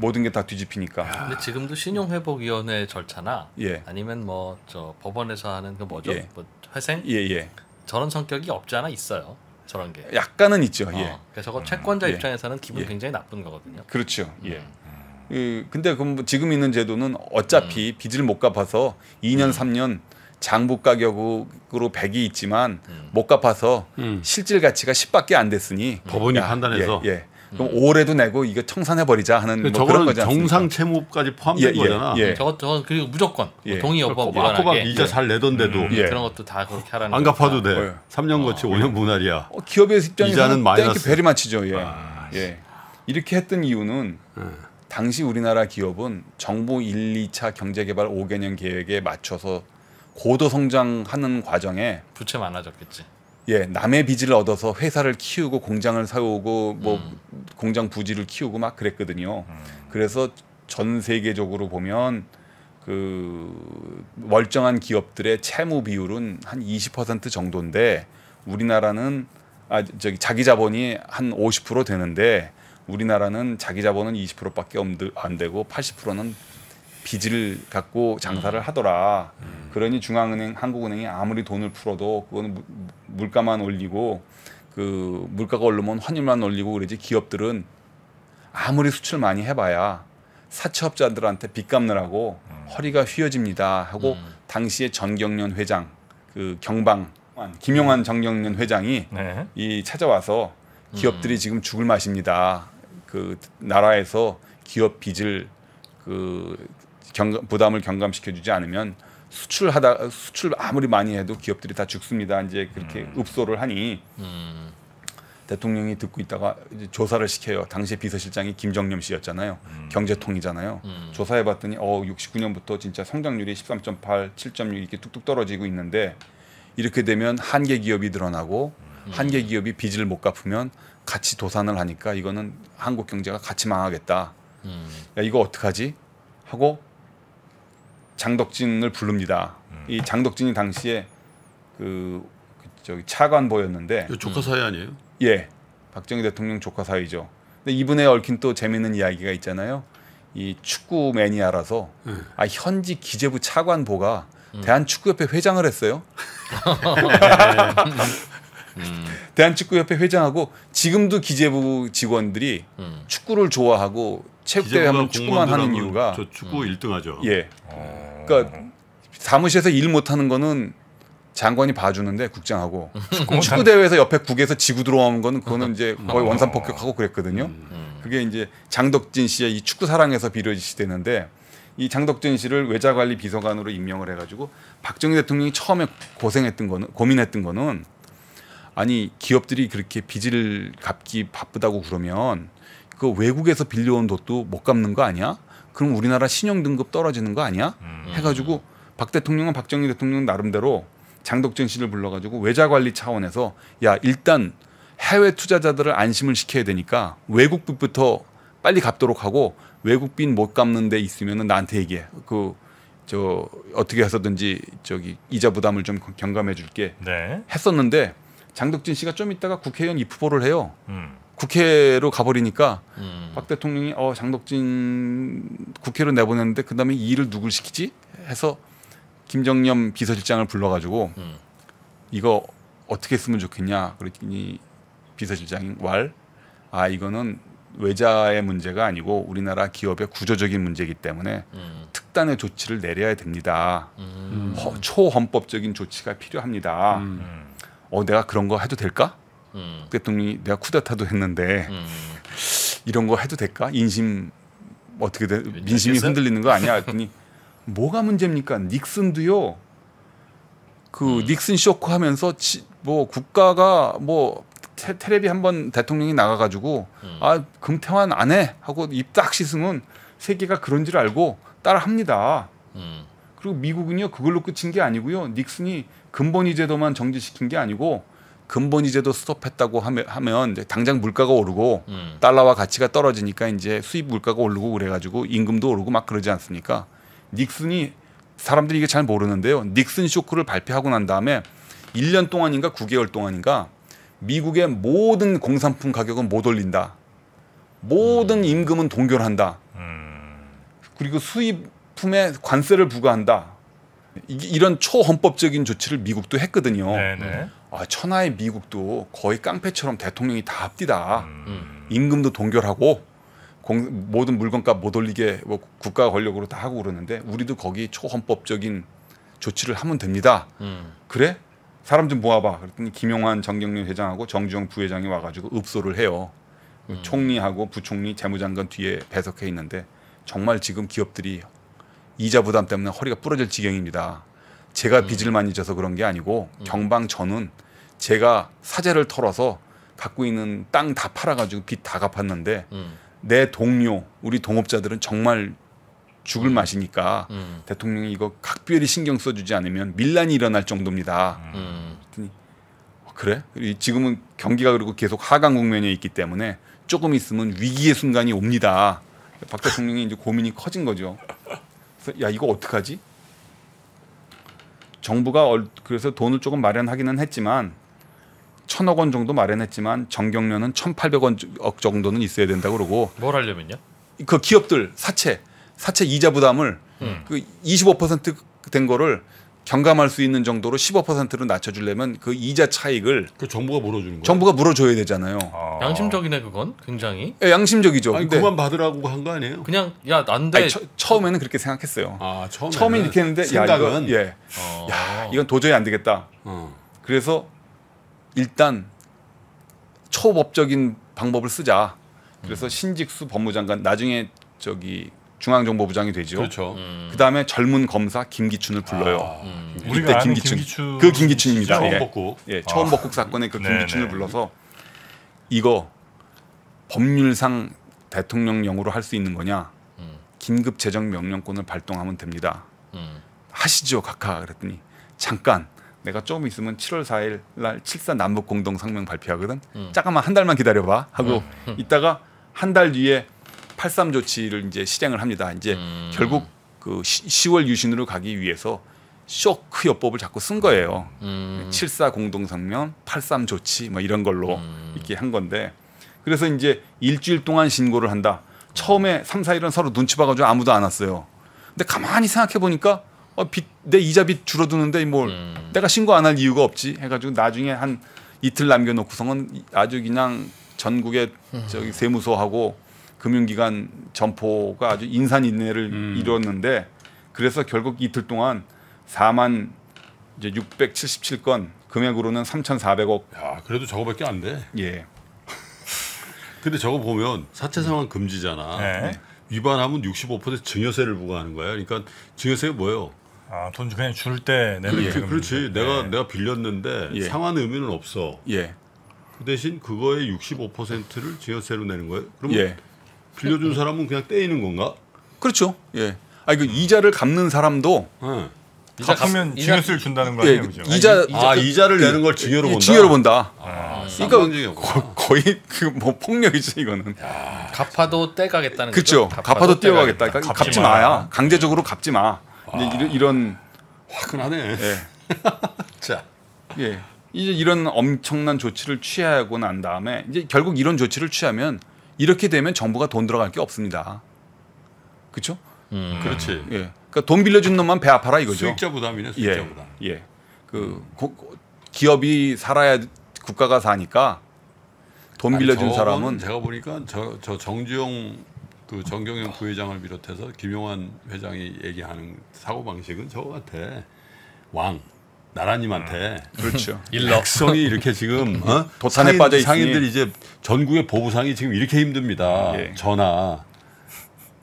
모든 게 다 뒤집히니까. 근데 지금도 신용회복위원회 절차나 예. 아니면 뭐 저 법원에서 하는 그 뭐죠? 예. 뭐 회생? 예예. 예. 저런 성격이 없지 않아 있어요. 저런 게. 약간은 있죠. 어, 예. 그래서 저 채권자 음, 예. 입장에서는 기분 이 예. 굉장히 나쁜 거거든요. 그렇죠. 예. 음. 음. 근데 그 지금 있는 제도는 어차피 음. 빚을 못 갚아서 2년 3년 음. 장부 가격으로 100이 있지만 음. 못 갚아서 실질 가치가 10밖에 안 됐으니 법원이 판단해서 예, 예. 그럼 음. 올해도 내고 이거 청산해 버리자 하는 뭐 그런 거죠. 정상 채무까지 포함된 예, 예 거잖아. 예, 저거 저 그리고 무조건 뭐 예. 동의 여부가 무관하게. 아까 이자 잘 내던데도 음, 예. 그런 것도 다 그렇게 하라는. 안 갚아도 돼. 어. 예. 3년 거치 어. 5년 분할이야. 어, 기업의 입장에서는 땡큐 베리 마치죠. 예. 아, 예. 이렇게 했던 이유는 당시 우리나라 기업은 정부 1, 2차 경제개발 5개년 계획에 맞춰서 고도 성장하는 과정에 부채 많아졌겠지. 예, 남의 빚을 얻어서 회사를 키우고 공장을 사오고 뭐 음. 공장 부지를 키우고 막 그랬거든요. 음. 그래서 전 세계적으로 보면 그 멀쩡한 기업들의 채무 비율은 한 20% 정도인데 우리나라는 아 저기 자기 자본이 한 50% 되는데 우리나라는 자기 자본은 20%밖에 안 되고 80%는 빚을 갖고 장사를 음. 하더라. 음. 그러니 중앙은행, 한국은행이 아무리 돈을 풀어도 그건는 물가만 올리고 그 물가가 오르면 환율만 올리고 그러지 기업들은 아무리 수출 많이 해봐야 사채업자들한테 빚 갚느라고 음. 허리가 휘어집니다 하고 음. 당시에 전경련 회장 그 경방 김용환 전경련 음. 회장이 네. 이 찾아와서 기업들이 음. 지금 죽을 맛입니다. 그 나라에서 기업 빚을 그 경감, 부담을 경감시켜주지 않으면 수출하다 수출 아무리 많이 해도 기업들이 다 죽습니다. 이제 그렇게 음. 읍소를 하니 음. 대통령이 듣고 있다가 조사를 시켜요. 당시 비서실장이 김정념 씨였잖아요. 음. 경제통이잖아요. 음. 조사해 봤더니 어 69년부터 진짜 성장률이 13.8, 7.6 이렇게 뚝뚝 떨어지고 있는데 이렇게 되면 한계 기업이 늘어나고 음. 한계 기업이 빚을 못 갚으면 같이 도산을 하니까 이거는 한국 경제가 같이 망하겠다. 음. 야 이거 어떡하지? 하고 장덕진을 부릅니다. 음. 이 장덕진이 당시에 그, 그 저기 차관보였는데 조카 사이 아니에요? 예, 박정희 대통령 조카 사이죠. 근데 이분에 얽힌 또 재밌는 이야기가 있잖아요. 이 축구 매니아라서 음. 아 현지 기재부 차관보가 음. 대한축구협회 회장을 했어요. 음. 대한축구협회 회장하고 지금도 기재부 직원들이 음. 축구를 좋아하고 체육대회 하면 축구만 하는 이유가 저 축구 1등하죠. 음. 예. 오. 어. 그러니까 사무실에서 일 못하는 거는 장관이 봐주는데 국장하고 음. 축구 대회에서 옆에 국에서 지구 들어오는 거는 그거는 이제 음. 거의 음. 원산 폭격하고 그랬거든요. 그게 이제 장덕진 씨의 이 축구 사랑에서 비롯되는데 이 장덕진 씨를 외자관리 비서관으로 임명을 해가지고 박정희 대통령이 처음에 고생했던 거는 고민했던 거는 아니 기업들이 그렇게 빚을 갚기 바쁘다고 그러면 그 외국에서 빌려온 돈도 못 갚는 거 아니야? 그럼 우리나라 신용 등급 떨어지는 거 아니야? 음. 해가지고 박 대통령은 박정희 대통령 나름대로 장덕진 씨를 불러가지고 외자 관리 차원에서 야 일단 해외 투자자들을 안심을 시켜야 되니까 외국빚부터 빨리 갚도록 하고 외국빚 못 갚는 데 있으면은 나한테 얘기해. 그 저 어떻게 해서든지 저기 이자 부담을 좀 경감해 줄게. 네. 했었는데 장덕진 씨가 좀 있다가 국회의원 입후보를 해요. 음. 국회로 가버리니까 음. 박 대통령이 어 장덕진 국회로 내보냈는데 그다음에 이 일을 누굴 시키지 해서 김정념 비서실장을 불러가지고 음. 이거 어떻게 했으면 좋겠냐 그랬더니 비서실장인 왈아 이거는 외자의 문제가 아니고 우리나라 기업의 구조적인 문제이기 때문에 음. 특단의 조치를 내려야 됩니다. 음. 허, 초헌법적인 조치가 필요합니다. 음. 어 내가 그런 거 해도 될까? 음. 대통령이 내가 쿠데타도 했는데 음. 이런 거 해도 될까? 인심 어떻게 돼? 민심이 흔들리는 거 아니야? 했더니 뭐가 문제입니까? 닉슨도요. 그 음. 닉슨 쇼크 하면서 치, 뭐 국가가 뭐 테, 레비 한 번 대통령이 나가가지고 음. 아 금태환 안해 하고 입딱 씻으면 세계가 그런 줄 알고 따라합니다. 음. 그리고 미국은요 그걸로 끝인 게 아니고요 닉슨이 근본이 제도만 정지시킨 게 아니고 근본 이제도 스톱했다고 하면 당장 물가가 오르고 음. 달러와 가치가 떨어지니까 이제 수입 물가가 오르고 그래가지고 임금도 오르고 막 그러지 않습니까? 닉슨이 사람들이 이게 잘 모르는데요. 닉슨 쇼크를 발표하고 난 다음에 1년 동안인가 9개월 동안인가 미국의 모든 공산품 가격은 못 올린다. 모든 음. 임금은 동결한다. 음. 그리고 수입품에 관세를 부과한다. 이런 초헌법적인 조치를 미국도 했거든요. 네네. 네. 음. 아, 천하의 미국도 거의 깡패처럼 대통령이 다 합디다. 음. 음. 임금도 동결하고 공, 모든 물건값 못 올리게 뭐 국가 권력으로 다 하고 그러는데 우리도 거기 초헌법적인 조치를 하면 됩니다. 음. 그래? 사람 좀 모아봐. 그랬더니 김용환 정경련 회장하고 정주영 부회장이 와가지고 읍소를 해요. 음. 총리하고 부총리 재무장관 뒤에 배석해 있는데 정말 지금 기업들이 이자 부담 때문에 허리가 부러질 지경입니다. 제가 음. 빚을 많이 져서 그런 게 아니고 음. 경방 전는 제가 사재를 털어서 갖고 있는 땅 다 팔아가지고 빚 다 갚았는데 음. 내 동료 우리 동업자들은 정말 죽을 맛이니까 음. 대통령이 이거 각별히 신경 써주지 않으면 밀란이 일어날 정도입니다. 음. 그랬더니 어, 그래? 지금은 경기가 그리고 계속 하강 국면에 있기 때문에 조금 있으면 위기의 순간이 옵니다. 박 대통령이 이제 고민이 커진 거죠. 그래서 야 이거 어떡하지? 정부가 얼, 그래서 돈을 조금 마련하기는 했지만 천억 원 정도 마련했지만 정경련은 천팔백 원억 정도는 있어야 된다 그러고 뭘 하려면요? 그 기업들 사채 사채 이자 부담을 음. 그25%된 거를 경감할 수 있는 정도로 15%로 낮춰주려면 그 이자 차익을 그 정부가 물어주는 거예요. 정부가 물어줘야 되잖아요. 아. 양심적이네 그건 굉장히. 예, 양심적이죠. 아니, 그만 받으라고 한 거 아니에요? 그냥 야 난데. 아니, 처, 처음에는 그렇게 생각했어요. 아 처음에 처음에 이렇게 했는데 생각은 야, 이건, 예, 어. 야 이건 도저히 안 되겠다. 어. 그래서 일단 초법적인 방법을 쓰자. 그래서 음. 신직수 법무장관 나중에 저기 중앙정보부장이 되죠. 그렇죠. 음. 그다음에 젊은 검사 김기춘을 불러요. 아, 음. 우리 김기춘. 김기춘. 그 김기춘입니다. 예. 처음 예. 복국. 예, 처음 아. 복국 사건에그 김기춘을 네네. 불러서 이거 법률상 대통령령으로 할 수 있는 거냐? 음. 긴급 재정 명령권을 발동하면 됩니다. 음. 하시죠, 각하 그랬더니 잠깐 내가 좀 있으면 7월 4일 날 7사 남북 공동 성명 발표하거든. 음. 잠깐만 한 달만 기다려 봐 하고 음. 이따가 한 달 뒤에 8.3 조치를 이제 실행을 합니다. 이제 음. 결국 그 10월 유신으로 가기 위해서 쇼크 요법을 자꾸 쓴 거예요. 음. 7.4 공동성명, 8.3 조치 뭐 이런 걸로 음. 이렇게 한 건데 그래서 이제 일주일 동안 신고를 한다. 처음에 3, 4일은 서로 눈치 봐가지고 아무도 안 왔어요. 근데 가만히 생각해 보니까 어, 빚, 내 이자빚 줄어드는데 뭘 뭐 음. 내가 신고 안 할 이유가 없지 해가지고 나중에 한 이틀 남겨놓고서는 아주 그냥 전국에 음. 저기 세무서하고 금융기관 점포가 아주 인산인해를 음. 이뤘는데 그래서 결국 이틀 동안 4만 이제 677건 금액으로는 3,400억. 야, 그래도 저거밖에 안 돼. 예. 근데 저거 보면 사채 상황 금지잖아. 네. 위반하면 65% 증여세를 부과하는 거예요 그러니까 증여세가 뭐예요? 아, 돈 그냥 줄 때 내는 예. 그렇지. 네. 내가 내가 빌렸는데 예. 상환 의미는 없어. 예. 그 대신 그거의 65%를 증여세로 내는 거예요. 그러면 예. 빌려준 사람은 그냥 떼이는 건가? 그렇죠. 예. 아, 그 이자를 갚는 사람도 네. 이자 갚으면 증여세 준다는 거 예, 아니에요? 예, 그죠? 이자 아, 아 이자, 를 내는 걸 증여로 본다. 증여로 본다. 아, 그러니까 거, 거의 그 뭐 폭력이지 이거는. 야, 갚아도 떼가겠다는 그렇죠. 갚아도, 갚아도 떼어가겠다. 그러니까 갚지, 갚지 마야. 마 강제적으로 갚지 마. 아. 이런, 이런 화끈하네. 예. 자. 예. 이제 이런 엄청난 조치를 취하고 난 다음에 이제 결국 이런 조치를 취하면 이렇게 되면 정부가 돈 들어갈 게 없습니다. 그렇죠? 음. 그렇지. 예. 그러니까 돈 빌려준 놈만 배 아파라 이거죠. 수익자 부담이네 수익자 예. 부담. 예. 그 고, 기업이 살아야 국가가 사니까 돈 아니, 빌려준 사람은 제가 보니까 저, 저 정주영 그 정경영 부회장을 비롯해서 김용환 회장이 얘기하는 사고 방식은 저 같아. 왕 나라님한테 아, 그렇죠. 백성이 이렇게 지금 어? 도탄에 상인, 빠져 상인들 이제 전국의 보부상이 지금 이렇게 힘듭니다. 예. 전화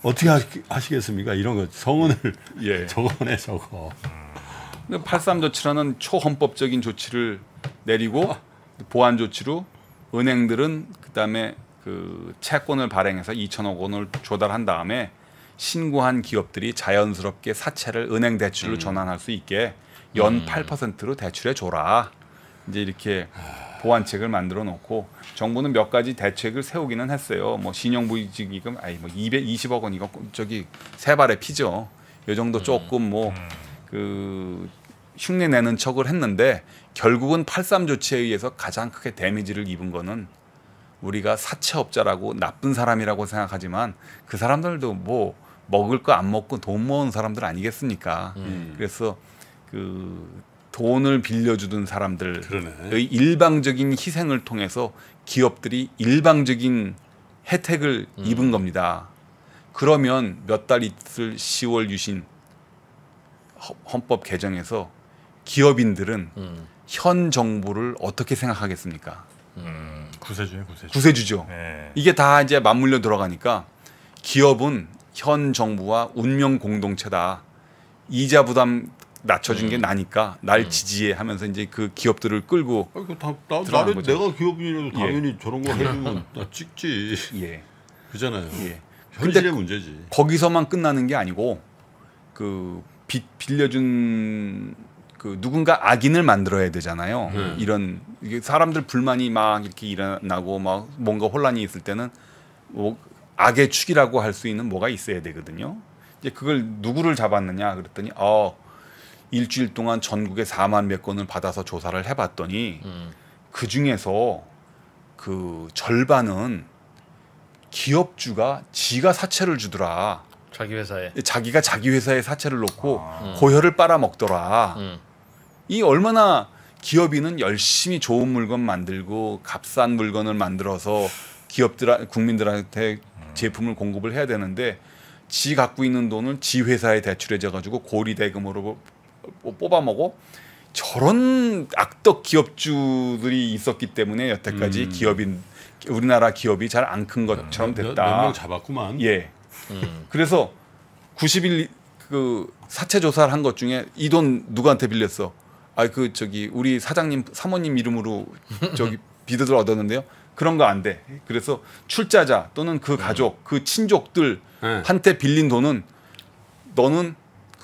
어떻게 하시, 겠습니까 이런 거 성원을 예. 적어내 적어. 83 조치라는 초헌법적인 조치를 내리고 보안 조치로 은행들은 그다음에 그 채권을 발행해서 2천억 원을 조달한 다음에 신고한 기업들이 자연스럽게 사채를 은행 대출로 음. 전환할 수 있게 연 8%로 아. 대출해 줘라. 이제 이렇게 보완책을 만들어 놓고 정부는 몇 가지 대책을 세우기는 했어요. 뭐 신용 부지기금 아니 뭐 220억 원 이거 저기 세 발의 피죠. 요 정도 음. 조금 뭐그 음. 흉내 내는 척을 했는데 결국은 83 조치에 의해서 가장 크게 데미지를 입은 거는 우리가 사채업자라고 나쁜 사람이라고 생각하지만 그 사람들도 뭐 먹을 거 안 먹고 돈 모은 사람들 아니겠습니까? 음. 그래서 그 돈을 빌려주던 사람들의 그러네. 그 일방적인 희생을 통해서 기업들이 일방적인 혜택을 음. 입은 겁니다. 그러면 몇 달 있을 10월 유신 헌법 개정에서 기업인들은 음. 현 정부를 어떻게 생각하겠습니까? 음, 구세주예요, 구세주. 구세주죠. 네. 이게 다 이제 맞물려 들어가니까 기업은 현 정부와 운명 공동체다. 이자 부담 낮춰준 게 음. 나니까 날 음. 지지해 하면서 이제 그 기업들을 끌고 그 나, 를 내가 기업인이라도 예. 당연히 저런 거 해주면 나 찍지 예. 그잖아요. 예. 현실의 문제지. 거기서만 끝나는 게 아니고 그 빚, 빌려준 그 누군가 악인을 만들어야 되잖아요. 음. 이런 이게 사람들 불만이 막 이렇게 일어나고 막 뭔가 혼란이 있을 때는 뭐 악의 축이라고 할 수 있는 뭐가 있어야 되거든요. 이제 그걸 누구를 잡았느냐 그랬더니 어 일주일 동안 전국에 4만 몇 건을 받아서 조사를 해봤더니 음. 그 중에서 그 절반은 기업주가 지가 사채를 주더라. 자기 회사에. 예, 자기가 자기 회사에 사채를 놓고 아. 음. 고혈을 빨아먹더라. 음. 이 얼마나 기업인은 열심히 좋은 물건 만들고 값싼 물건을 만들어서 기업들 국민들한테 음. 제품을 공급을 해야 되는데 지 갖고 있는 돈을 지 회사에 대출해져 가지고 고리 대금으로 뭐 뽑아 먹어 저런 악덕 기업주들이 있었기 때문에 여태까지 음. 기업인 우리나라 기업이 잘 안 큰 것처럼 됐다. 몇명 잡았구만. 예. 음. 그래서 90일 그 사채 조사를 한 것 중에 이 돈 누구한테 빌렸어? 아그 저기 우리 사장님 사모님 이름으로 저기 비드들 얻었는데요. 그런 거 안 돼. 그래서 출자자 또는 그 음. 가족, 음. 그 친족들한테 네. 빌린 돈은 너는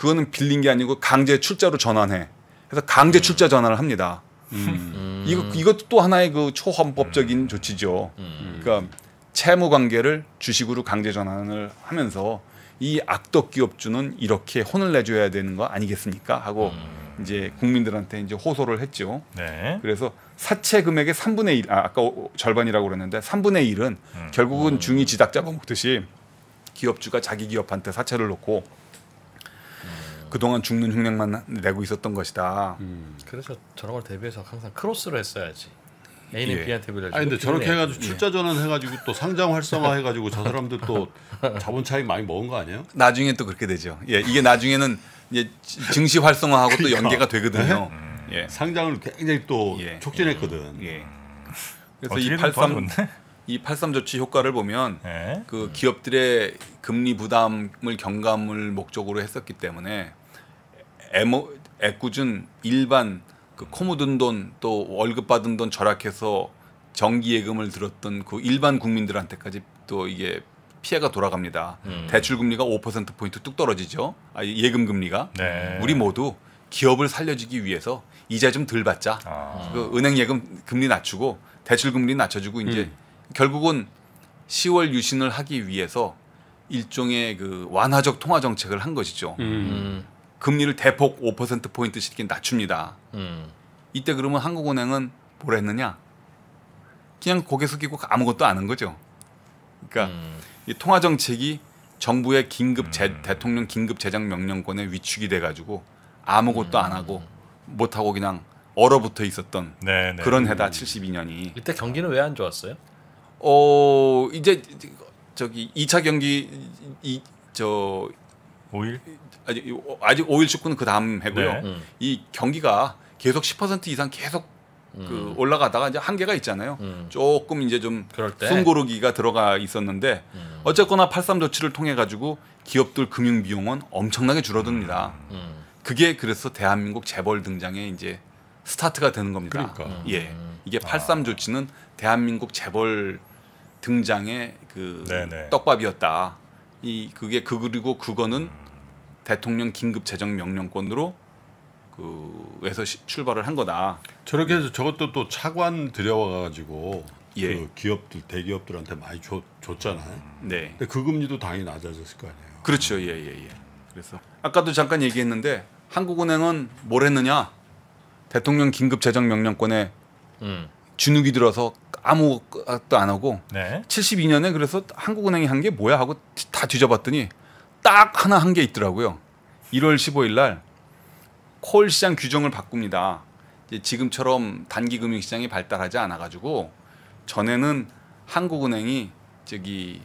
그거는 빌린 게 아니고 강제 출자로 전환해. 그래서 강제 음. 출자 전환을 합니다. 음. 이거 이것도 또 하나의 그 초헌법적인 음. 조치죠. 음. 그러니까 채무 관계를 주식으로 강제 전환을 하면서 이 악덕 기업주는 이렇게 혼을 내줘야 되는 거 아니겠습니까? 하고 음. 이제 국민들한테 이제 호소를 했죠. 네. 그래서 사채 금액의 3분의 1, 아, 아까 절반이라고 그랬는데 3분의 1은 음. 결국은 중위 지닥 잡아먹듯이 기업주가 자기 기업한테 사채를 놓고 그동안 죽는 흉내만 내고 있었던 것이다. 음. 그래서 저런 걸 대비해서 항상 크로스를 했어야지. A는 예. B한테 보내주 아니 근데 저렇게 해가지고 출자 전환 해가지고 또 상장 활성화 해가지고 저 사람들 또 자본 차익 많이 먹은 거 아니에요? 나중에 또 그렇게 되죠. 예, 이게 나중에는 이제 증시 활성화하고 그러니까. 또 연계가 되거든요. 네? 예. 상장을 굉장히 또 예. 촉진했거든. 예. 그래서 이 83, 이83 조치 효과를 보면 예? 그 기업들의 금리 부담을 경감을 목적으로 했었기 때문에 애모, 애꿎은 일반 그 코묻은 돈 또 월급 받은 돈 절약해서 정기예금을 들었던 그 일반 국민들한테까지 또 이게 피해가 돌아갑니다. 음. 대출 금리가 5% 포인트 뚝 떨어지죠. 아, 예금 금리가 네. 우리 모두 기업을 살려주기 위해서 이자 좀 덜 받자. 아. 그 은행 예금 금리 낮추고 대출 금리 낮춰주고 이제 음. 결국은 10월 유신을 하기 위해서 일종의 그 완화적 통화 정책을 한 것이죠. 음. 음. 금리를 대폭 5%포인트씩 낮춥니다. 음. 이때 그러면 한국은행은 뭘 했느냐? 그냥 고개 숙이고 아무것도 안 한 거죠. 그러니까 음. 이 통화 정책이 정부의 긴급 제, 음. 대통령 긴급 재정 명령권에 위축이 돼 가지고 아무것도 음. 안 하고 못 하고 그냥 얼어붙어 있었던 네네. 네. 그런 해다 72년이. 이때 경기는 왜 안 좋았어요? 어, 이제 저기 2차 경기 이저 5일? 아직 어, 아직 5일 축구는 그 다음 해고요. 네. 음. 이 경기가 계속 10% 이상 계속 그 음. 그 올라가다가 이제 한계가 있잖아요. 음. 조금 이제 좀 숨고르기가 들어가 있었는데 음. 어쨌거나 83 조치를 통해 가지고 기업들 금융 비용은 엄청나게 줄어듭니다. 음. 음. 그게 그래서 대한민국 재벌 등장에 이제 스타트가 되는 겁니다. 그러니까. 예. 이게 83 아. 조치는 대한민국 재벌 등장의 그 네네. 떡밥이었다. 이 그게 그 그리고 그거는 대통령 긴급 재정 명령권으로 그에서 출발을 한 거다. 저렇게 해서 저것도 또 차관 들여와 가지고 예. 그 기업들 대기업들한테 많이 줬, 잖아요 네. 근데 그 금리도 당연히 낮아졌을 거 아니에요. 그렇죠. 예, 예, 예. 그래서 아까도 잠깐 얘기했는데 한국은행은 뭘 했느냐? 대통령 긴급 재정 명령권에 음. 주눅이 들어서 아무것도 안 하고 네. 72년에 그래서 한국은행이 한 게 뭐야 하고 다 뒤져봤더니 딱 하나 한 게 있더라고요. 1월 15일 날 콜 시장 규정을 바꿉니다. 지금처럼 단기 금융 시장이 발달하지 않아 가지고 전에는 한국은행이 저기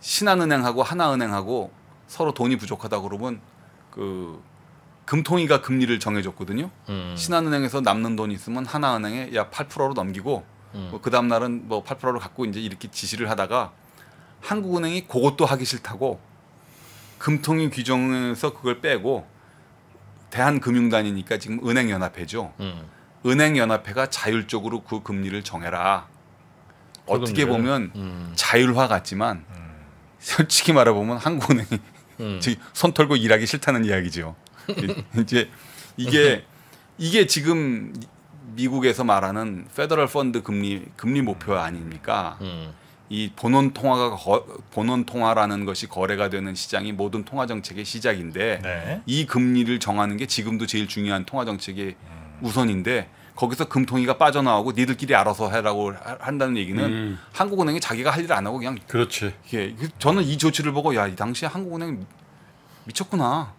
신한은행하고 하나은행하고 서로 돈이 부족하다 그러면 그 금통위가 금리를 정해줬거든요. 음. 신한은행에서 남는 돈 있으면 하나은행에 야 8%로 넘기고 음. 뭐그 다음 날은 뭐 8%를 갖고 이제 이렇게 지시를 하다가 한국은행이 그것도 하기 싫다고 금통위 규정에서 그걸 빼고 대한금융단이니까 지금 은행연합회죠. 음. 은행연합회가 자율적으로 그 금리를 정해라. 그 어떻게 보면 음. 자율화 같지만 음. 솔직히 말해보면 한국은행이 음. 손 털고 일하기 싫다는 이야기죠. 이제 이게 이게 지금 미국에서 말하는 페더럴 펀드 금리 금리 목표 아닙니까? 음. 이 본원 통화가 거, 본원 통화라는 것이 거래가 되는 시장이 모든 통화 정책의 시작인데 네. 이 금리를 정하는 게 지금도 제일 중요한 통화 정책의 음. 우선인데 거기서 금통위가 빠져나오고 니들끼리 알아서 해라고 한다는 얘기는 음. 한국은행이 자기가 할일안 하고 그냥 그렇지. 예, 저는 이 조치를 보고 야 이 당시에 한국은행 미쳤구나.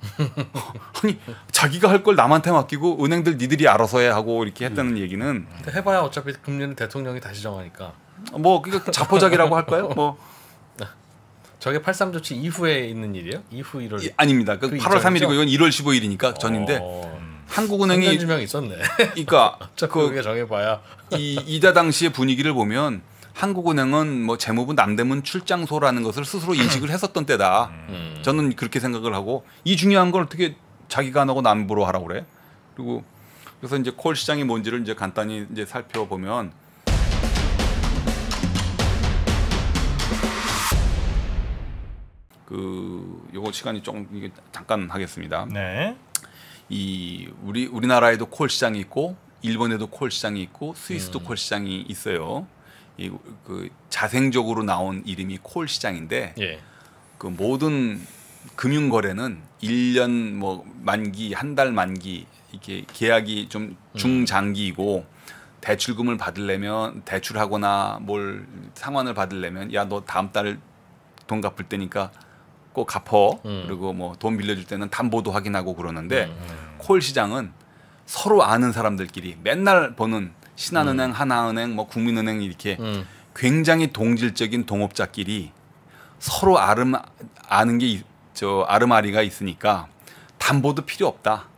아니 자기가 할 걸 남한테 맡기고 은행들 니들이 알아서 해 하고 이렇게 했다는 음. 얘기는 해봐야 어차피 금리는 대통령이 다시 정하니까. 뭐 그러니까 자포자기라고 할까요? 뭐 아, 저게 83 조치 이후에 있는 일이에요? 이후 1월 이, 아닙니다. 그, 8월 그 3일이고 이건 1월 15일이니까 어, 전인데 음. 한국은행이 명 있었네. 그러니까 그 그게 정해봐야 이이자 당시의 분위기를 보면 한국은행은 뭐 재무부 남대문 출장소라는 것을 스스로 인식을 했었던 때다. 음. 저는 그렇게 생각을 하고 이 중요한 걸 어떻게 자기가 안 하고 남부로 하라고 그래? 그리고 그래서 이제 콜 시장이 뭔지를 이제 간단히 이제 살펴보면 그 요거 시간이 조금 잠깐 하겠습니다. 네. 이 우리 우리나라에도 콜 시장이 있고 일본에도 콜 시장이 있고 스위스도 음. 콜 시장이 있어요. 이 그 자생적으로 나온 이름이 콜 시장인데 예. 그 모든 금융 거래는 1년 뭐 만기 한 달 만기 이렇게 계약이 좀 음. 중장기이고 음. 대출금을 받으려면 대출하거나 뭘 상환을 받으려면 야 너 다음 달 돈 갚을 때니까 꼭 갚어 음. 그리고 뭐 돈 빌려줄 때는 담보도 확인하고 그러는데 음, 음. 콜 시장은 서로 아는 사람들끼리 맨날 보는 신한은행, 음. 하나은행, 뭐 국민은행 이렇게 음. 굉장히 동질적인 동업자끼리 서로 아름 아는 게 저 아름아리가 있으니까 담보도 필요 없다.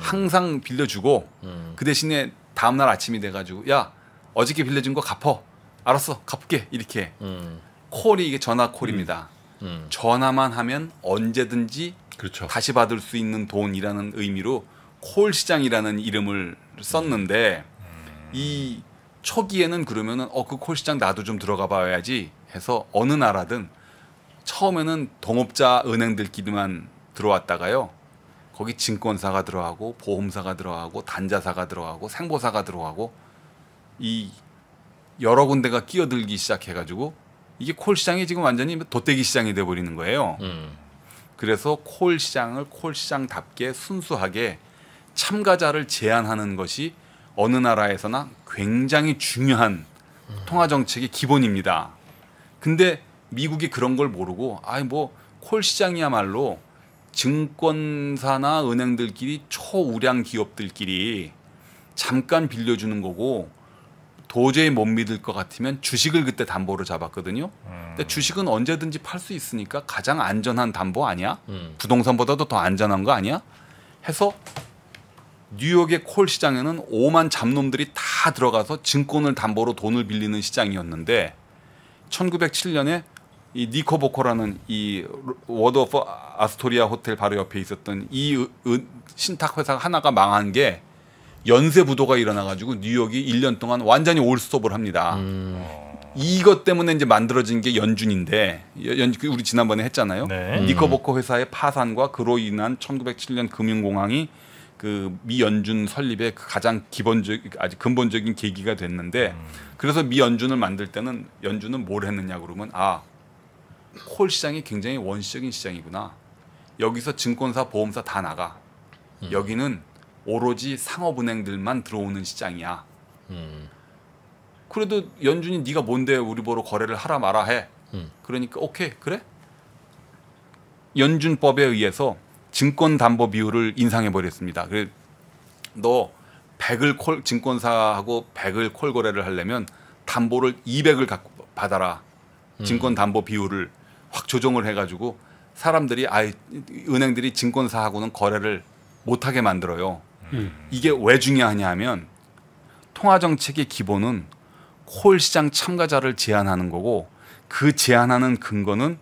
항상 빌려주고 그 대신에 다음날 아침이 돼가지고 야 어저께 빌려준 거 갚어 알았어 갚게 이렇게 음. 콜이 이게 전화 콜입니다 음. 전화만 하면 언제든지 그렇죠. 다시 받을 수 있는 돈이라는 의미로 콜 시장이라는 이름을 썼는데 음. 이 초기에는 그러면은 어 그 콜 시장 나도 좀 들어가 봐야지 해서 어느 나라든 처음에는 동업자 은행들끼리만 들어왔다가요. 거기 증권사가 들어가고 보험사가 들어가고 단자사가 들어가고 생보사가 들어가고 이 여러 군데가 끼어들기 시작해가지고 이게 콜 시장이 지금 완전히 도떼기 뭐 시장이 돼 버리는 거예요. 음. 그래서 콜 시장을 콜 시장답게 순수하게 참가자를 제한하는 것이 어느 나라에서나 굉장히 중요한 음. 통화 정책의 기본입니다. 근데 미국이 그런 걸 모르고 아이 뭐콜 시장이야말로 증권사나 은행들끼리 초우량 기업들끼리 잠깐 빌려주는 거고 도저히 못 믿을 것 같으면 주식을 그때 담보로 잡았거든요. 음. 근데 주식은 언제든지 팔 수 있으니까 가장 안전한 담보 아니야? 음. 부동산보다도 더 안전한 거 아니야? 해서 뉴욕의 콜 시장에는 오만 잡놈들이 다 들어가서 증권을 담보로 돈을 빌리는 시장이었는데 1907년에 이 니코보코라는 이 워드 오프 아스토리아 호텔 바로 옆에 있었던 이 신탁 회사 하나가 망한 게 연쇄 부도가 일어나가지고 뉴욕이 1년 동안 완전히 올스톱을 합니다. 음. 이것 때문에 이제 만들어진 게 연준인데 연, 그 우리 지난번에 했잖아요. 네. 음. 니커버커 음. 회사의 파산과 그로 인한 1907년 금융공황이 그 미 연준 설립의 그 가장 기본적 아주 근본적인 계기가 됐는데 음. 그래서 미 연준을 만들 때는 연준은 뭘 했느냐 그러면 아콜 시장이 굉장히 원시적인 시장이구나 여기서 증권사 보험사 다 나가 음. 여기는 오로지 상업은행들만 들어오는 시장이야. 음. 그래도 연준이 네가 뭔데 우리 보러 거래를 하라 말아 해. 음. 그러니까 오케이 그래. 연준법에 의해서 증권 담보 비율을 인상해 버렸습니다. 그너 100을 콜 증권사하고 100을 콜 거래를 하려면 담보를 200을 갖고 받아라. 음. 증권 담보 비율을 확 조정을 해 가지고 사람들이 아예 은행들이 증권사하고는 거래를 못하게 만들어요. 음. 이게 왜 중요하냐면 하 통화 정책의 기본은 콜 시장 참가자를 제한하는 거고 그 제한하는 근거는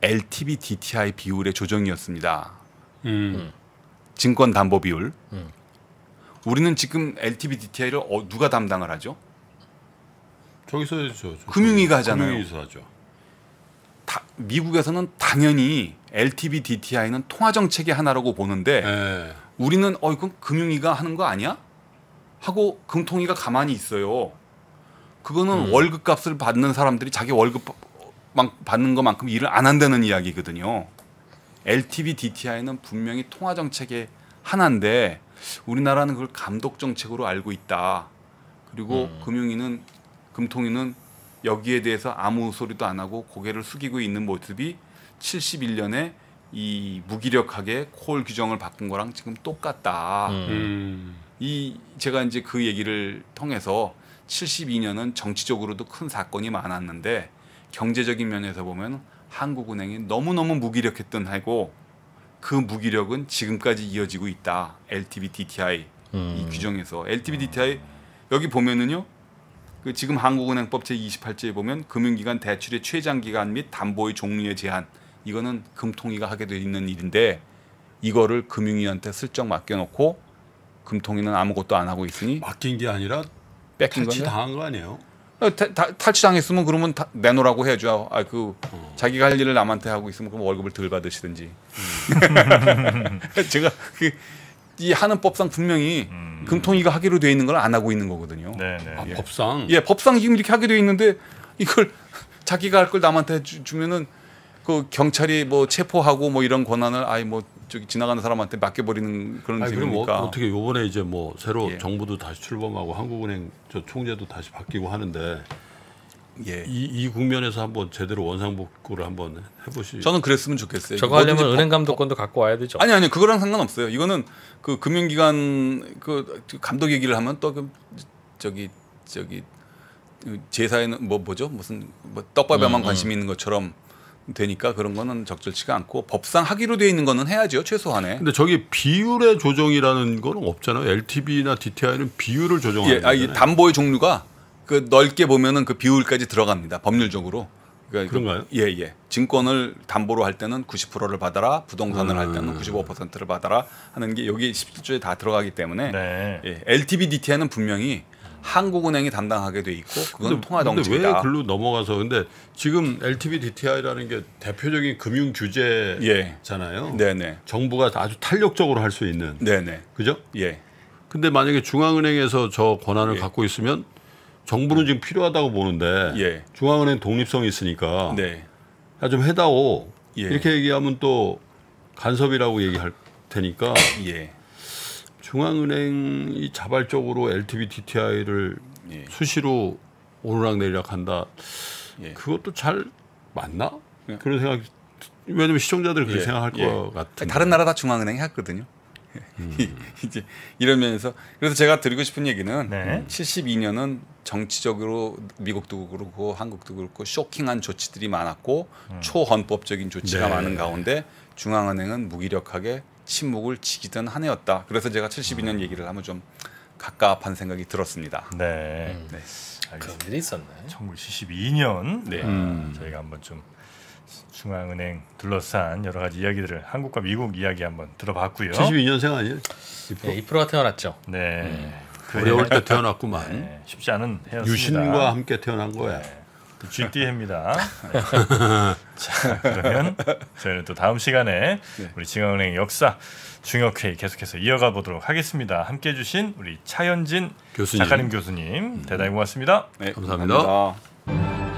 LTV DTI 비율의 조정이었습니다. 음. 음. 증권 담보 비율. 음. 우리는 지금 LTV DTI를 어, 누가 담당을 하죠? 저기서 해죠 금융위가 하잖아요. 금융위에서 하죠. 다, 미국에서는 당연히 LTV DTI는 통화 정책의 하나라고 보는데 에. 네. 우리는 어 이건 금융위가 하는 거 아니야? 하고 금통위가 가만히 있어요. 그거는 음. 월급 값을 받는 사람들이 자기 월급 받는 것만큼 일을 안 한다는 이야기거든요. LTV DTI는 분명히 통화 정책의 하나인데 우리나라는 그걸 감독 정책으로 알고 있다. 그리고 음. 금융위는 금통위는 여기에 대해서 아무 소리도 안 하고 고개를 숙이고 있는 모습이 71년에 이 무기력하게 콜 규정을 바꾼 거랑 지금 똑같다. 음. 이 제가 이제 그 얘기를 통해서 72년은 정치적으로도 큰 사건이 많았는데 경제적인 면에서 보면 한국은행이 너무너무 무기력했던 하고 그 무기력은 지금까지 이어지고 있다. LTV DTI 음. 이 규정에서 LTV DTI 음. 여기 보면은요. 그 지금 한국은행법 제28조에 보면 금융기관 대출의 최장 기간 및 담보의 종류에 제한 이거는 금통위가 하게 돼 있는 일인데 이거를 금융위한테 슬쩍 맡겨놓고 금통위는 아무것도 안 하고 있으니 맡긴 게 아니라 뺏긴 탈취 당한 거 아니에요? 어, 타, 타, 탈취당했으면 그러면 다, 내놓으라고 해야 아, 그 어. 자기가 할 일을 남한테 하고 있으면 그럼 월급을 덜 받으시든지. 음. 제가 그, 이 하는 법상 분명히 음. 금통위가 하기로 돼 있는 걸 안 하고 있는 거거든요. 네, 네. 아, 예. 법상. 예, 법상 지금 이렇게 하게 돼 있는데 이걸 자기가 할 걸 남한테 주, 주면은 그 경찰이 뭐 체포하고 뭐 이런 권한을 아예 뭐 저기 지나가는 사람한테 맡겨버리는 그런 아니, 그럼 어, 어떻게 요번에 이제 뭐 새로 예. 정부도 다시 출범하고 한국은행 저 총재도 다시 바뀌고 하는데 예. 이, 이 국면에서 한번 제대로 원상복구를 한번 해보시. 저는 그랬으면 좋겠어요. 저거 하려면 은행 감독권도 갖고 와야 되죠. 아니 아니 그거랑 상관없어요. 이거는 그 금융기관 그 감독 얘기를 하면 또 그 저기 저기 그 제사에는 뭐 뭐죠 무슨 뭐 떡밥에만 음, 관심 음. 있는 것처럼 되니까 그런 거는 적절치가 않고 법상 하기로 되어 있는 거는 해야죠 최소한에. 근데 저기 비율의 조정이라는 거는 없잖아요. LTV나 DTI는 비율을 조정하는 예, 아, 거잖아요. 담보의 종류가 그 넓게 보면은 그 비율까지 들어갑니다 법률적으로. 그러니까 그런가요? 예, 예. 증권을 담보로 할 때는 90%를 받아라, 부동산을 음. 할 때는 95%를 아. 받아라 하는 게 여기 17조에 다 들어가기 때문에 네. 예, LTV DTI는 분명히 한국은행이 담당하게 돼 있고 그건 통화 정책이다. 근데 왜 글로 넘어가서 근데 지금 LTV DTI라는 게 대표적인 금융 규제잖아요. 예. 네네. 정부가 아주 탄력적으로 할 수 있는. 네네. 그죠? 예. 근데 만약에 중앙은행에서 저 권한을 예. 갖고 있으면 정부는 지금 필요하다고 보는데 예. 중앙은행 독립성이 있으니까 네. 좀 해다오 예. 이렇게 얘기하면 또 간섭이라고 얘기할 테니까 예. 중앙은행이 자발적으로 LTV DTI를 예. 수시로 오르락 내리락 한다. 예. 그것도 잘 맞나? 예. 그런 생각. 왜냐면 시청자들 그렇게 예. 생각할 것 예. 같은. 다른 나라 다중앙은행했거든요 음. 이제 이런 면에서 그래서 제가 드리고 싶은 얘기는 네. 72년은 음. 정치적으로 미국도 그렇고 한국도 그렇고 쇼킹한 조치들이 많았고 음. 초헌법적인 조치가 네. 많은 가운데 중앙은행은 무기력하게 침묵을 지키던 한 해였다. 그래서 제가 72년 음. 얘기를 하면 좀가깝한 생각이 들었습니다. 네. 음. 네. 그런 일이 있었네. 1972년 네. 아, 음. 저희가 한번 좀 중앙은행 둘러싼 여러 가지 이야기들을 한국과 미국 이야기 한번 들어봤고요. 72년생 아니에요? 네, 이프로가 태어났죠. 네. 음. 그 어려울 때 태어났구만. 네, 쉽지 않은 해였습니다. 유신과 함께 태어난 거야. 네. GT입니다. 그 자 그러면 저희는 또 다음 시간에 네. 우리 중앙은행 역사 중역회 계속해서 이어가 보도록 하겠습니다. 함께해 주신 우리 차현진 교수님. 작가님 교수님 대단히 고맙습니다. 네, 감사합니다. 감사합니다.